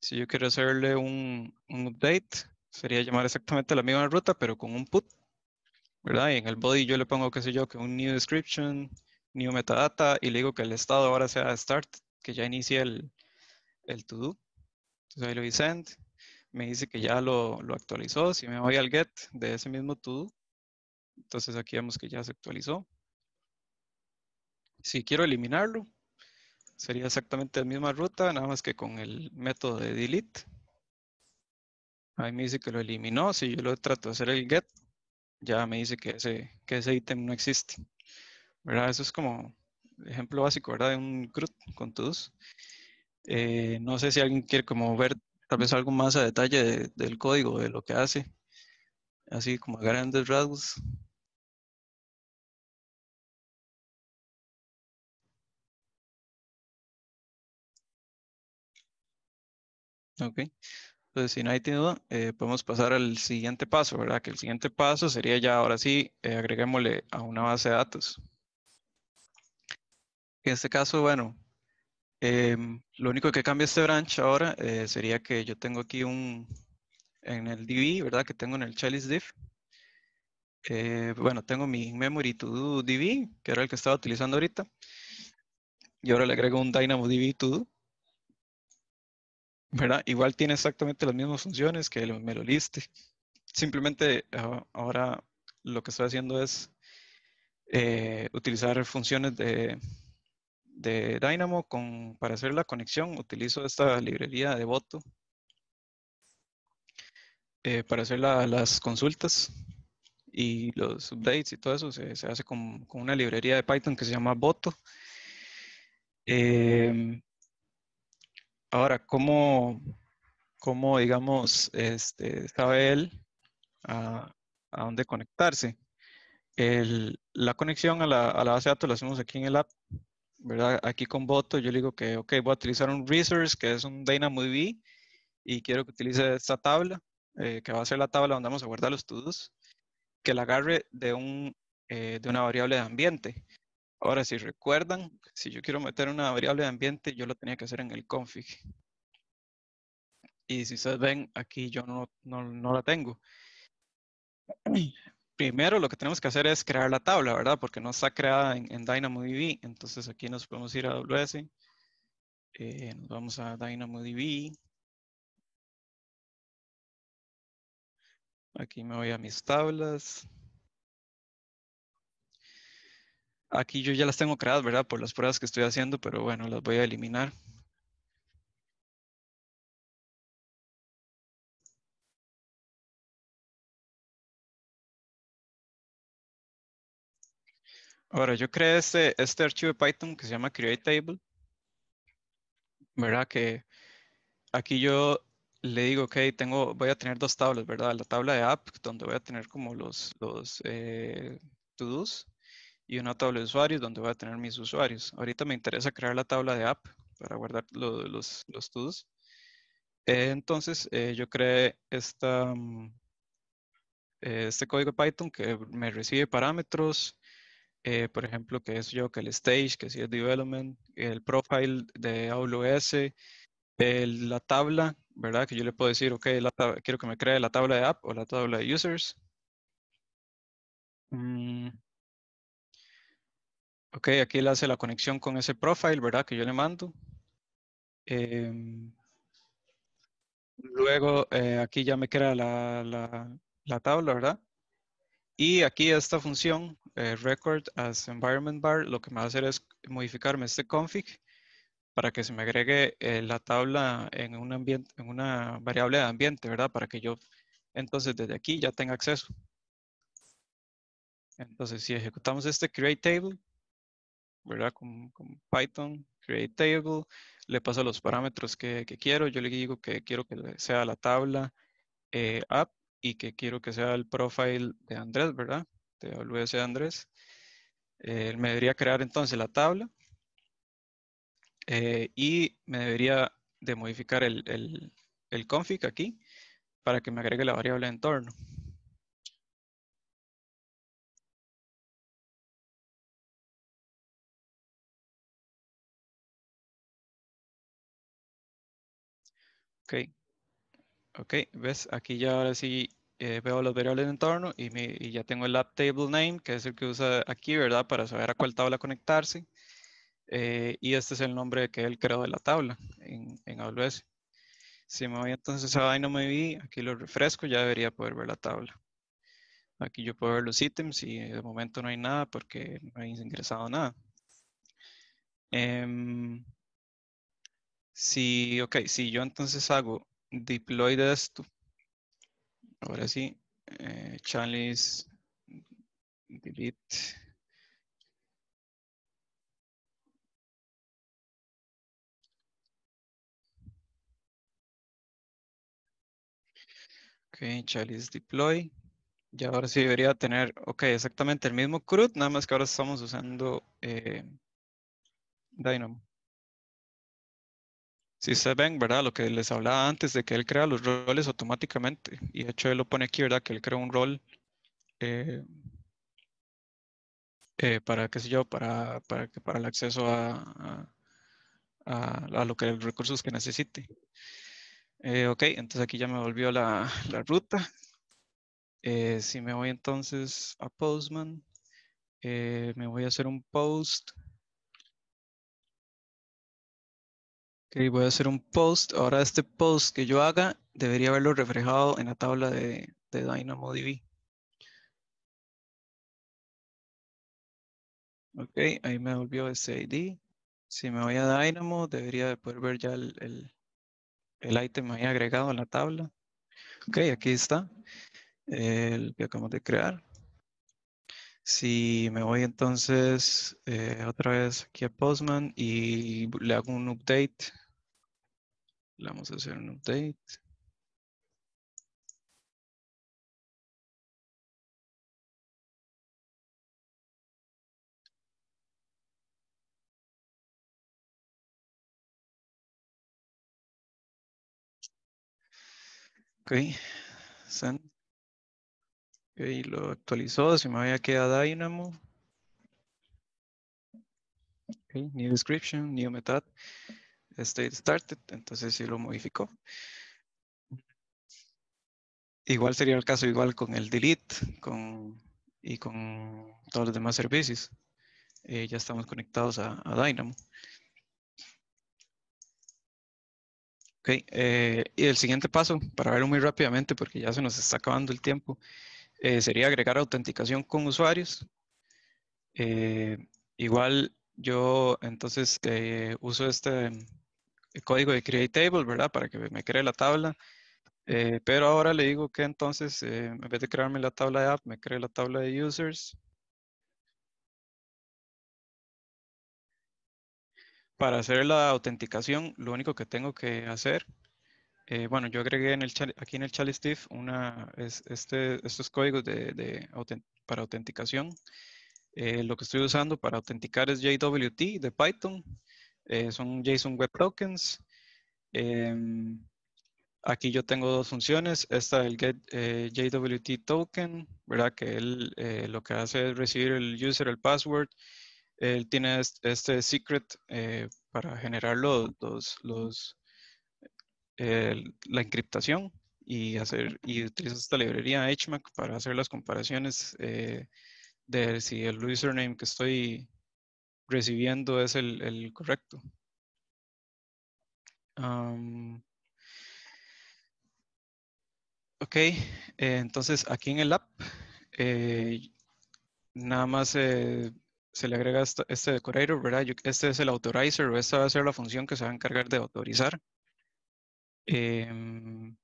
Si yo quiero hacerle un, update, sería llamar exactamente la misma ruta, pero con un put, ¿verdad? Y en el body yo le pongo, qué sé yo, que un new description, new metadata, y le digo que el estado ahora sea start, que ya inicia el, el todo. Entonces ahí lo hice send, me dice que ya lo, lo, actualizó. Si me voy al get de ese mismo todo entonces aquí vemos que ya se actualizó. Si quiero eliminarlo, Sería exactamente la misma ruta, nada más que con el método de delete. Ahí me dice que lo eliminó. Si yo lo trato de hacer el get, ya me dice que ese, que ese ítem no existe. ¿Verdad? Eso es como ejemplo básico, De un CRUD con todos. Eh, no sé si alguien quiere como ver tal vez algo más a detalle del código, de lo que hace. Así como grandes rasgos. Ok. Entonces, si nadie tiene duda, eh, podemos pasar al siguiente paso, ¿verdad? Que el siguiente paso sería ya, ahora sí, eh, agreguémosle a una base de datos. En este caso, bueno, em, lo único que cambia este branch ahora eh, sería que yo tengo aquí un, en el DB, ¿verdad? Que tengo en el Chalice div. Eh, bueno, tengo mi memory to do DB, que era el que estaba utilizando ahorita. Y ahora le agrego un Dynamo DB to do. Igual tiene exactamente las mismas funciones que el MeloList, Simplemente ah, ahora lo que estoy haciendo es eh, utilizar funciones de, Dynamo para hacer la conexión. Utilizo esta librería de voto eh, para hacer las consultas y los updates y todo eso se, hace con, una librería de Python que se llama Voto. Eh, Ahora, ¿cómo, cómo digamos, este, sabe él a, dónde conectarse? la conexión a la, a la, base de datos la hacemos aquí en el app, ¿verdad? Aquí con Voto yo le digo que, ok, voy a utilizar un resource que es un DynamoDB y quiero que utilice esta tabla, eh, que va a ser la tabla donde vamos a guardar los todos, que la agarre de, eh, de una variable de ambiente. Ahora, si recuerdan, si yo quiero meter una variable de ambiente, yo lo tenía que hacer en el config. Y si ustedes ven, aquí yo no, la tengo. Primero lo que tenemos que hacer es crear la tabla, ¿verdad? Porque no está creada en, DynamoDB. Entonces aquí nos podemos ir a AWS. Eh, nos vamos a DynamoDB. Aquí me voy a mis tablas. Aquí yo ya las tengo creadas, ¿verdad? Por las pruebas que estoy haciendo, pero bueno, las voy a eliminar. Ahora, yo creé este, este archivo de Python que se llama CreateTable. ¿Verdad? Que aquí yo le digo, ok, tengo, voy a tener dos tablas, ¿verdad? La tabla de app, donde voy a tener como los, los eh, to-dos, y una tabla de usuarios donde voy a tener mis usuarios. Ahorita me interesa crear la tabla de app para guardar los, los todos. Eh, entonces, eh, yo creé esta, mm, eh, este código Python que me recibe parámetros, por ejemplo, que es yo, que el stage, que si es development, el profile de AWS, la tabla, ¿verdad? Que yo le puedo decir, ok, quiero que me cree la tabla de app o la tabla de users. Mmm... Ok, aquí le hace la conexión con ese profile, ¿verdad? Que yo le mando. Em, luego, eh, aquí ya me crea la, la, tabla, ¿verdad? Y aquí esta función, eh, record as environment bar, lo que me va a hacer es modificarme este config para que se me agregue eh, la tabla en, un ambiente, en una variable de ambiente, ¿verdad? Para que yo entonces desde aquí ya tenga acceso. Entonces si ejecutamos este create table, ¿verdad? Con, Python, create table, le paso los parámetros que, quiero, yo le digo que quiero que sea la tabla eh, app y que quiero que sea el profile de Andrés, ¿verdad? De Andrés. Eh, me debería crear entonces la tabla eh, y me debería de modificar el, el config aquí para que me agregue la variable entorno. Ok. ves, aquí ya ahora sí eh, veo los variables de entorno y, ya tengo el app table name, que es el que usa aquí, ¿verdad? Para saber a cuál tabla conectarse. Eh, y este es el nombre que él creó de la tabla en, AWS. Si me voy entonces a vi, aquí lo refresco, ya debería poder ver la tabla. Aquí yo puedo ver los ítems y eh, de momento no hay nada porque no hay ingresado nada. Em, si, ok, si yo entonces hago deploy de esto, ahora sí, eh, chalice, delete. Ok, chalice deploy. Y ahora sí debería tener, ok, exactamente el mismo CRUD, nada más que ahora estamos usando eh, Dynamo. Si se ven, ¿verdad? Lo que les hablaba antes de que él crea los roles automáticamente. Y de hecho él lo pone aquí, ¿verdad? Que él crea un rol eh, eh, para, qué sé yo, para, para, el acceso a, a, que los recursos que necesite. Eh, ok, entonces aquí ya me volvió la, la ruta. si me voy entonces a Postman, me voy a hacer un post voy a hacer un post. Ahora este post que yo haga debería haberlo reflejado en la tabla de, DynamoDB. Ok, ahí me volvió ese ID. Si me voy a Dynamo, debería poder ver ya el, el, el item ahí agregado en la tabla. Ok, aquí está el que acabamos de crear. Si me voy entonces eh, otra vez aquí a Postman y le hago un update vamos a hacer un update. Ok, send. Ok, lo actualizó, se me había quedado Dynamo. Okay, new description, new method state started, entonces sí lo modificó. Igual sería el caso igual con el delete y con todos los demás servicios. Eh, ya estamos conectados a, Dynamo. Ok, eh, y el siguiente paso, para verlo muy rápidamente porque ya se nos está acabando el tiempo, eh, sería agregar autenticación con usuarios. igual yo entonces uso este el código de create table, ¿verdad? Para que me cree la tabla. Eh, pero ahora le digo que entonces, eh, en vez de crearme la tabla de app, me cree la tabla de users. Para hacer la autenticación, lo único que tengo que hacer, eh, bueno, yo agregué en el, aquí en el Chalistif una, es, este, estos códigos de, para autenticación. lo que estoy usando para autenticar es JWT de Python. Eh, son JSON Web Tokens. Em, aquí yo tengo dos funciones. Esta el get eh, JWT token, ¿verdad? Que él eh, lo que hace es recibir el user, el password. Él tiene este secret para generar los, los, los la encriptación y hacer y utiliza esta librería HMAC para hacer las comparaciones de si el username que estoy recibiendo es el, correcto. ok, eh, entonces aquí en el app eh, nada más eh, se le agrega este decorator, ¿verdad? este es el authorizer esta va a ser la función que se va a encargar de autorizar. Em,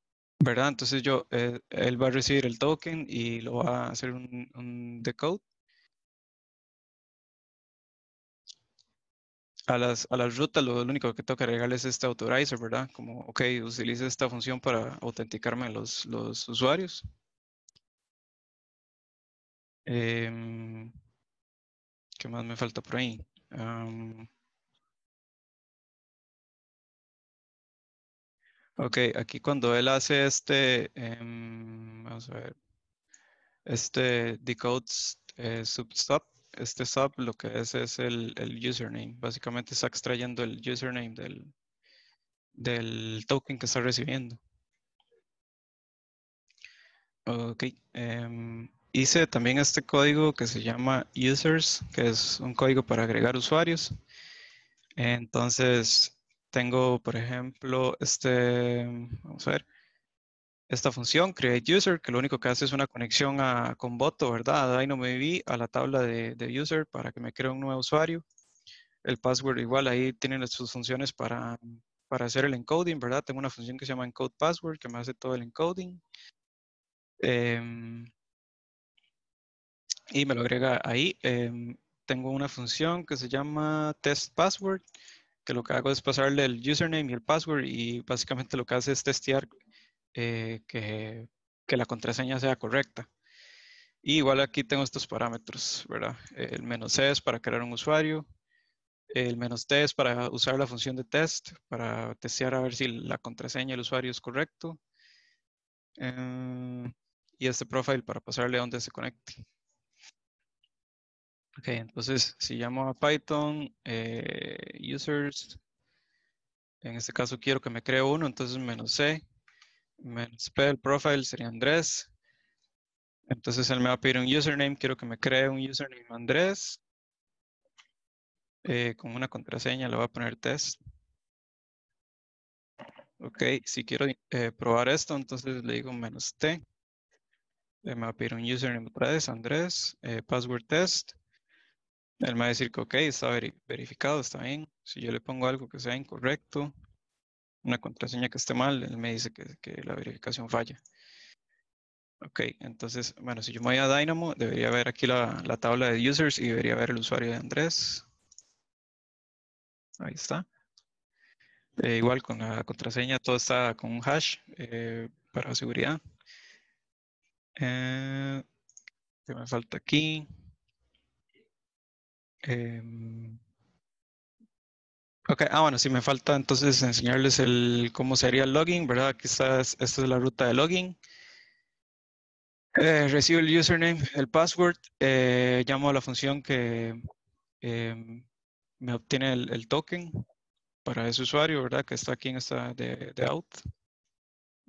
¿Verdad? Entonces yo, él va a recibir el token y lo va a hacer un decode a las, a rutas lo, único que toca que es este autorizer, ¿verdad? Como, ok, utilice esta función para autenticarme los, los usuarios. Em, ¿Qué más me falta por ahí? ok, aquí cuando él hace este, decode em, vamos a ver, este eh, substop, este sub lo que es es el, username. Básicamente está extrayendo el username del, token que está recibiendo. Ok. Em, hice también este código que se llama users, que es un código para agregar usuarios. Entonces, tengo, por ejemplo, este, vamos a ver, esta función, create user que lo único que hace es una conexión con Voto, ¿verdad? A vi a la tabla de, user para que me cree un nuevo usuario. El password igual, ahí tienen sus funciones para, hacer el encoding, ¿verdad? Tengo una función que se llama encode password que me hace todo el encoding. Em, y me lo agrega ahí. Em, tengo una función que se llama test password que lo que hago es pasarle el username y el password y básicamente lo que hace es testear eh, que, que, la contraseña sea correcta. Y igual aquí tengo estos parámetros, ¿verdad? El menos C es para crear un usuario, el menos T es para usar la función de test, para testear a ver si la contraseña del usuario es correcto. Em, y este profile para pasarle a donde se conecte. Ok, entonces si llamo a Python, eh, users, en este caso quiero que me cree uno, entonces menos C, menos el profile sería Andrés. Entonces él me va a pedir un username. Quiero que me cree un username Andrés. Eh, con una contraseña le va a poner test. Ok, si quiero eh, probar esto, entonces le digo menos T. me va a pedir un username otra vez, Andrés, eh, password test. Él me va a decir que ok, está verificado, está bien. Si yo le pongo algo que sea incorrecto, una contraseña que esté mal, él me dice que, la verificación falla. Ok, entonces, bueno, si yo me voy a Dynamo, debería ver aquí la, tabla de users y debería ver el usuario de Andrés. Ahí está. Eh, igual con la contraseña, todo está con un hash eh, para seguridad. Eh, ¿Qué me falta aquí? Em, ah bueno, si me falta entonces enseñarles el cómo sería el login, ¿verdad? está, esta es la ruta de login. Eh, recibo el username, el password, eh, llamo a la función que em, me obtiene el, token para ese usuario, ¿verdad? Que está aquí en esta de, de out.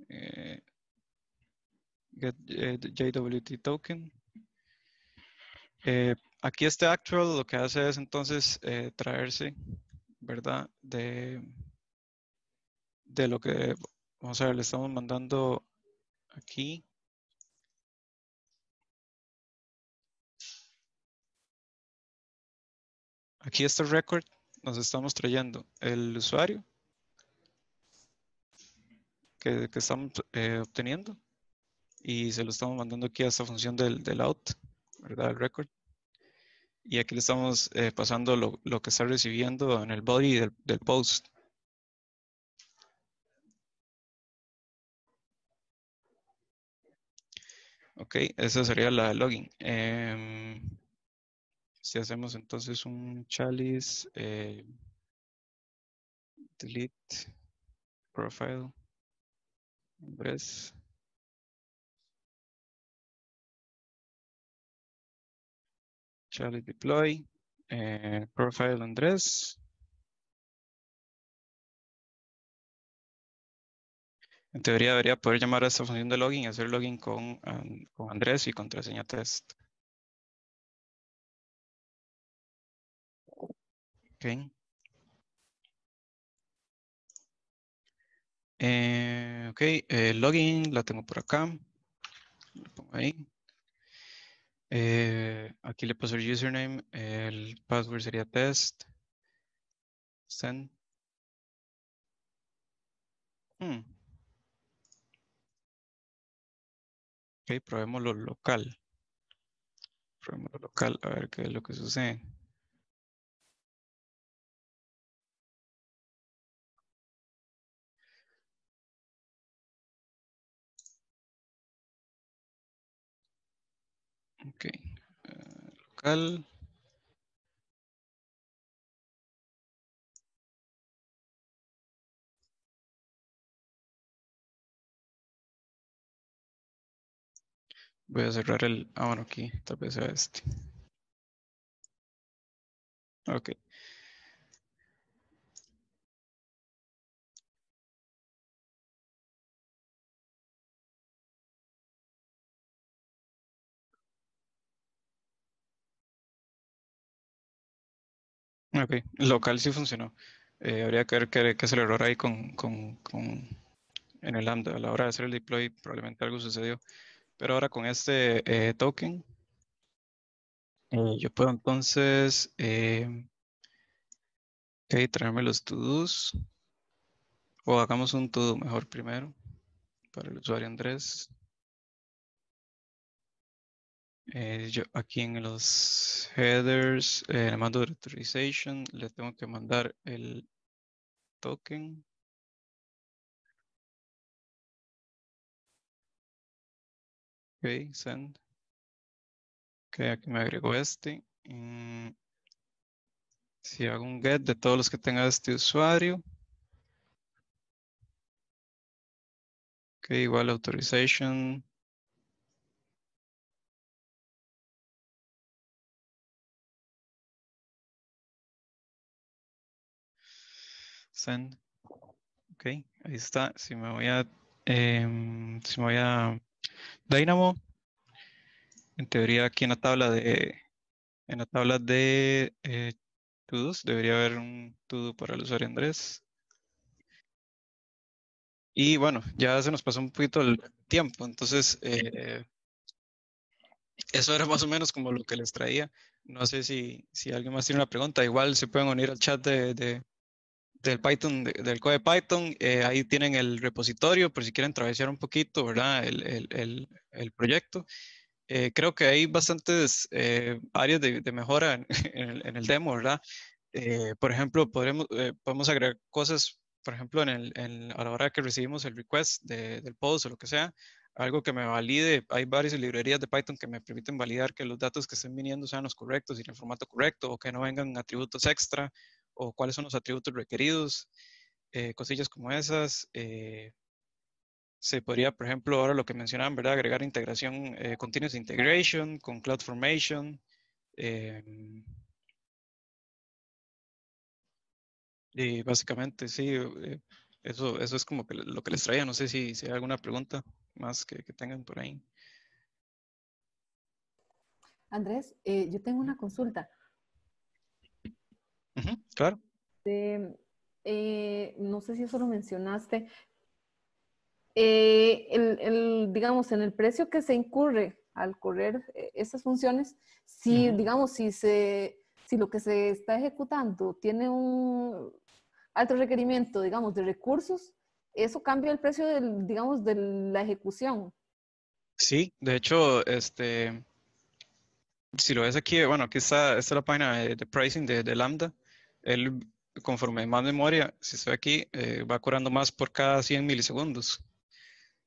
Eh, get JWT token. aquí este actual lo que hace es entonces traerse ¿verdad? De, de lo que, vamos a ver, le estamos mandando aquí. Aquí este record nos estamos trayendo el usuario que, estamos eh, obteniendo y se lo estamos mandando aquí a esta función del, del out, ¿verdad? El record y aquí le estamos eh, pasando lo, que está recibiendo en el body del, post. Ok, esa sería la login. Em, si hacemos entonces un chalice, eh, delete profile, press Charlie deploy, profile eh, Andrés. En teoría debería poder llamar a esta función de login y hacer login con, Andrés y contraseña test. ok, eh, eh, login la tengo por acá. ahí. Eh, aquí le paso el username, el password sería test. Send. Hmm. Ok, probemos lo local. Probemos lo local, a ver qué es lo que sucede. Okay, local. Voy a cerrar el... Ah, bueno, aquí. Tal vez sea este. Ok. Ok, local sí funcionó. Eh, habría que ver qué, es el error ahí con, en el lambda. A la hora de hacer el deploy probablemente algo sucedió. Pero ahora con este eh, token, eh, yo puedo entonces traerme los todos O hagamos un todo mejor primero para el usuario Andrés. Eh, yo aquí en los headers, el eh, mando authorization, le tengo que mandar el token. Ok, send. Ok, aquí me agregó este. Mm, si hago un get de todos los que tenga este usuario. Ok, igual authorization. Send. Ok, ahí está. Si me voy a, em, si me voy a Dynamo, en teoría aquí en la tabla de, en la tabla de eh, todos debería haber un todo para el usuario Andrés. Y bueno, ya se nos pasó un poquito el tiempo, entonces eh, eso era más o menos como lo que les traía. No sé si, si alguien más tiene una pregunta, igual se pueden unir al chat de, del Python, del code Python. Eh, ahí tienen el repositorio por si quieren travesear un poquito, ¿verdad? El, proyecto. Eh, creo que hay bastantes eh, áreas de, mejora en, el, demo, ¿verdad? por ejemplo, podremos, podemos agregar cosas, por ejemplo, en a la hora que recibimos el request del post o lo que sea, algo que me valide. Hay varias librerías de Python que me permiten validar que los datos que estén viniendo sean los correctos y en el formato correcto o que no vengan atributos extra o cuáles son los atributos requeridos, eh, cosillas como esas. Eh, se podría, por ejemplo, ahora lo que mencionaban, ¿verdad? Agregar integración, eh, continuous integration con cloud formation em, y básicamente, sí, eso, eso es como que lo que les traía. No sé si, si hay alguna pregunta más que tengan por ahí. Andrés, yo tengo una consulta claro. Este, eh, no sé si eso lo mencionaste. Eh, digamos, en el precio que se incurre al correr eh, esas funciones, si, digamos, si, se, si lo que se está ejecutando tiene un alto requerimiento, digamos, de recursos, eso cambia el precio, del, digamos, de la ejecución. Sí, de hecho, este, si lo ves aquí, bueno, aquí está, la página de, pricing de Lambda él, conforme más memoria, si estoy aquí, eh, va curando más por cada 100 milisegundos.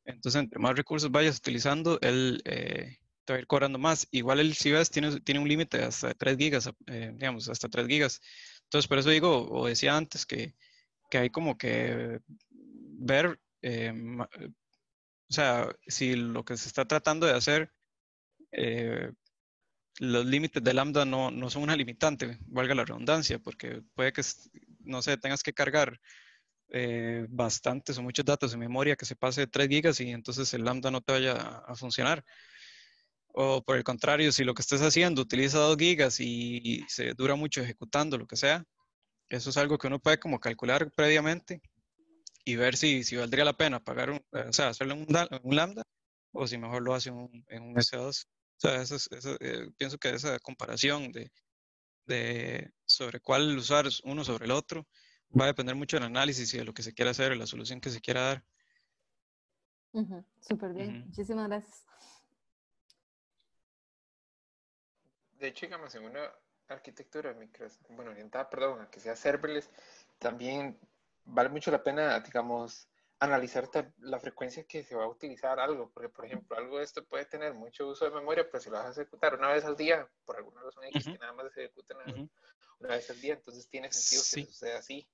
Entonces, entre más recursos vayas utilizando, él eh, te va a ir cobrando más. Igual el si tiene, tiene un límite hasta 3 gigas, eh, digamos, hasta 3 gigas. Entonces, por eso digo, o decía antes, que, que hay como que ver, o sea, si lo que se está tratando de hacer los límites de lambda no, no, son una limitante, valga la redundancia, porque puede que, no sé, tengas que cargar eh, bastantes o muchos datos en memoria que se pase de 3 gigas y entonces el lambda no te vaya a, funcionar. O por el contrario, si lo que estés haciendo utiliza 2 gigas y, se dura mucho ejecutando, lo que sea, eso es algo que uno puede como calcular previamente y ver si, si valdría la pena pagar, eh, o sea, hacerle un, un lambda o si mejor lo hace en un S2 pues sea, eh, pienso que esa comparación de, de, sobre cuál usar uno sobre el otro va a depender mucho del análisis y de lo que se quiera hacer y la solución que se quiera dar. Súper bien, muchísimas gracias. De hecho, digamos, en una arquitectura micro, bueno, orientada, perdón, a que sea serverless, también vale mucho la pena, digamos, analizar la frecuencia que se va a utilizar algo, porque por ejemplo, algo de esto puede tener mucho uso de memoria, pero pues, si lo vas a ejecutar una vez al día, por alguna razón X, que nada más se ejecuta una, vez al día, entonces tiene sentido que suceda así.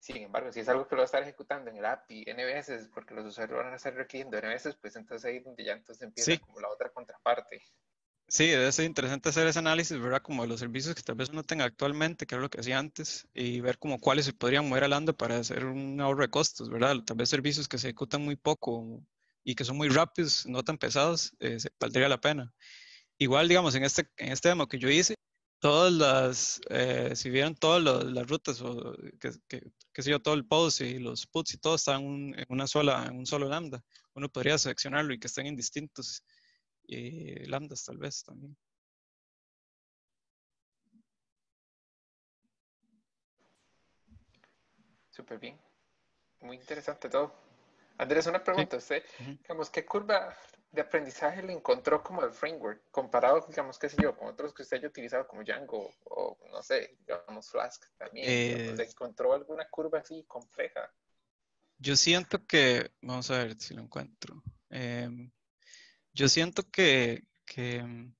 Sin embargo, si es algo que lo va a estar ejecutando en el API n veces, porque los usuarios van a estar requiriendo n veces, pues entonces ahí donde ya entonces empieza como la otra contraparte. Sí, es interesante hacer ese análisis, ¿verdad? Como de los servicios que tal vez uno tenga actualmente, que era lo que hacía antes, y ver como cuáles se podrían mover lambda para hacer un ahorro de costos, ¿verdad? Tal vez servicios que se ejecutan muy poco y que son muy rápidos, no tan pesados, eh, valdría la pena. Igual, digamos, en este, en este demo que yo hice, todas las, eh, si vieron todas las, rutas, o que, que, sé yo, todo el post y los puts y todo están en una sola, en un solo lambda. Uno podría seleccionarlo y que estén indistintos. distintos y eh, lambdas tal vez también. Súper bien. Muy interesante todo. Andrés, una pregunta. digamos, qué curva de aprendizaje le encontró como el framework comparado, digamos, qué sé yo, con otros que usted haya utilizado como Django o, no sé, digamos, Flask también? Eh, ¿Le encontró alguna curva así compleja? Yo siento que, vamos a ver si lo encuentro. Em, yo siento que, mm,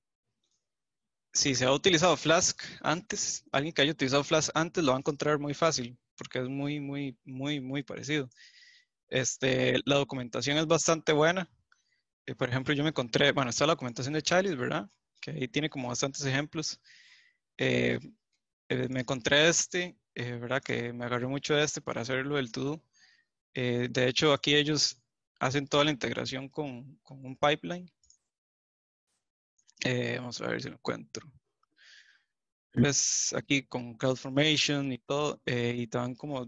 si se ha utilizado Flask antes, alguien que haya utilizado Flask antes lo va a encontrar muy fácil, porque es muy, muy, muy, muy parecido. Este, la documentación es bastante buena. Eh, por ejemplo, yo me encontré, bueno, está la documentación de Chalice, ¿verdad? Que ahí tiene como bastantes ejemplos. Eh, eh, me encontré este, ¿verdad? Que me agarré mucho de este para hacerlo del todo. de hecho, aquí ellos hacen toda la integración con, con un pipeline. Eh, vamos a ver si lo encuentro. ves aquí con CloudFormation y todo, eh, y están como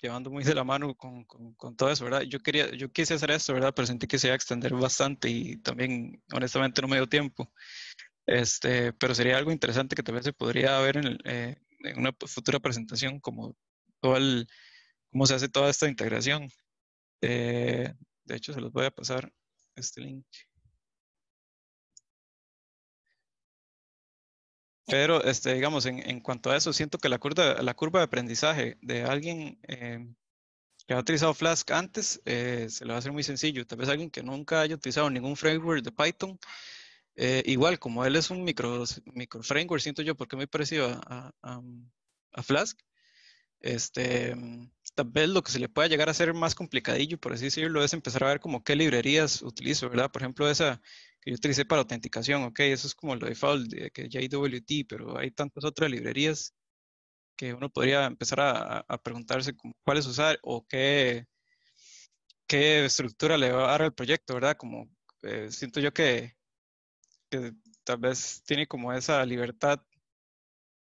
llevando muy de la mano con, con, todo eso, ¿verdad? Yo quería, yo quise hacer esto, ¿verdad? Pero sentí que se iba a extender bastante y también, honestamente, no me dio tiempo. Este, pero sería algo interesante que tal vez se podría ver en, eh, una futura presentación, como todo cómo se hace toda esta integración. De hecho, se los voy a pasar este link. Pero, este, digamos, en, cuanto a eso, siento que la curva, de aprendizaje de alguien em, que ha utilizado Flask antes, eh, se le va a hacer muy sencillo. Tal vez alguien que nunca haya utilizado ningún framework de Python, eh, igual, como él es un micro, micro framework, siento yo, porque es muy parecido a, a Flask, este, mm, tal vez lo que se le pueda llegar a hacer más complicadillo, por así decirlo, es empezar a ver como qué librerías utilizo, ¿verdad? Por ejemplo, esa que yo utilicé para autenticación, ok, eso es como lo default, de que ya pero hay tantas otras librerías que uno podría empezar a, a preguntarse cuáles usar o qué, qué estructura le va a dar al proyecto, ¿verdad? Como eh, siento yo que, que, tal vez tiene como esa libertad,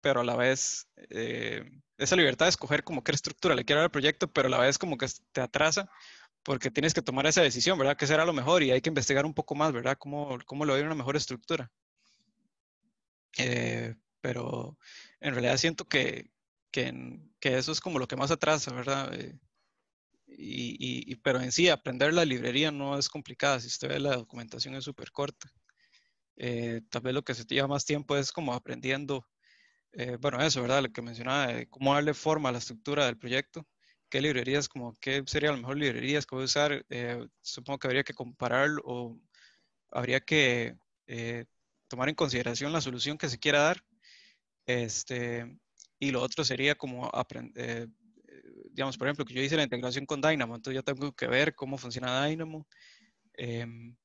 pero a la vez... Eh, esa libertad de escoger como qué estructura le quiero dar al proyecto, pero a la vez como que te atrasa porque tienes que tomar esa decisión, ¿verdad? ¿Qué será lo mejor? Y hay que investigar un poco más, ¿verdad? ¿Cómo, cómo lo doy una mejor estructura? Eh, pero en realidad siento que, eso es como lo que más atrasa, ¿verdad? Eh, y, pero en sí, aprender la librería no es complicada. Si usted ve, la documentación es súper corta. Eh, tal vez lo que se lleva más tiempo es como aprendiendo eh, bueno, eso, ¿verdad? Lo que mencionaba, de cómo darle forma a la estructura del proyecto, qué librerías, como qué sería la mejor librerías que voy a usar, eh, supongo que habría que comparar o habría que eh, tomar en consideración la solución que se quiera dar. Este, y lo otro sería como aprender, digamos, por ejemplo, que yo hice la integración con Dynamo, entonces yo tengo que ver cómo funciona Dynamo. Em,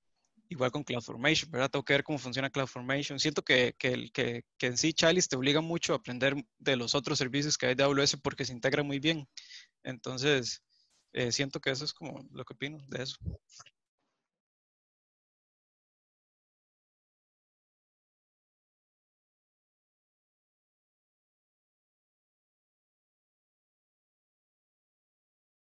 Igual con CloudFormation, ¿verdad? Tengo que ver cómo funciona CloudFormation. Siento que, que, que, en sí Chalice te obliga mucho a aprender de los otros servicios que hay de AWS porque se integra muy bien. Entonces, eh, siento que eso es como lo que opino de eso.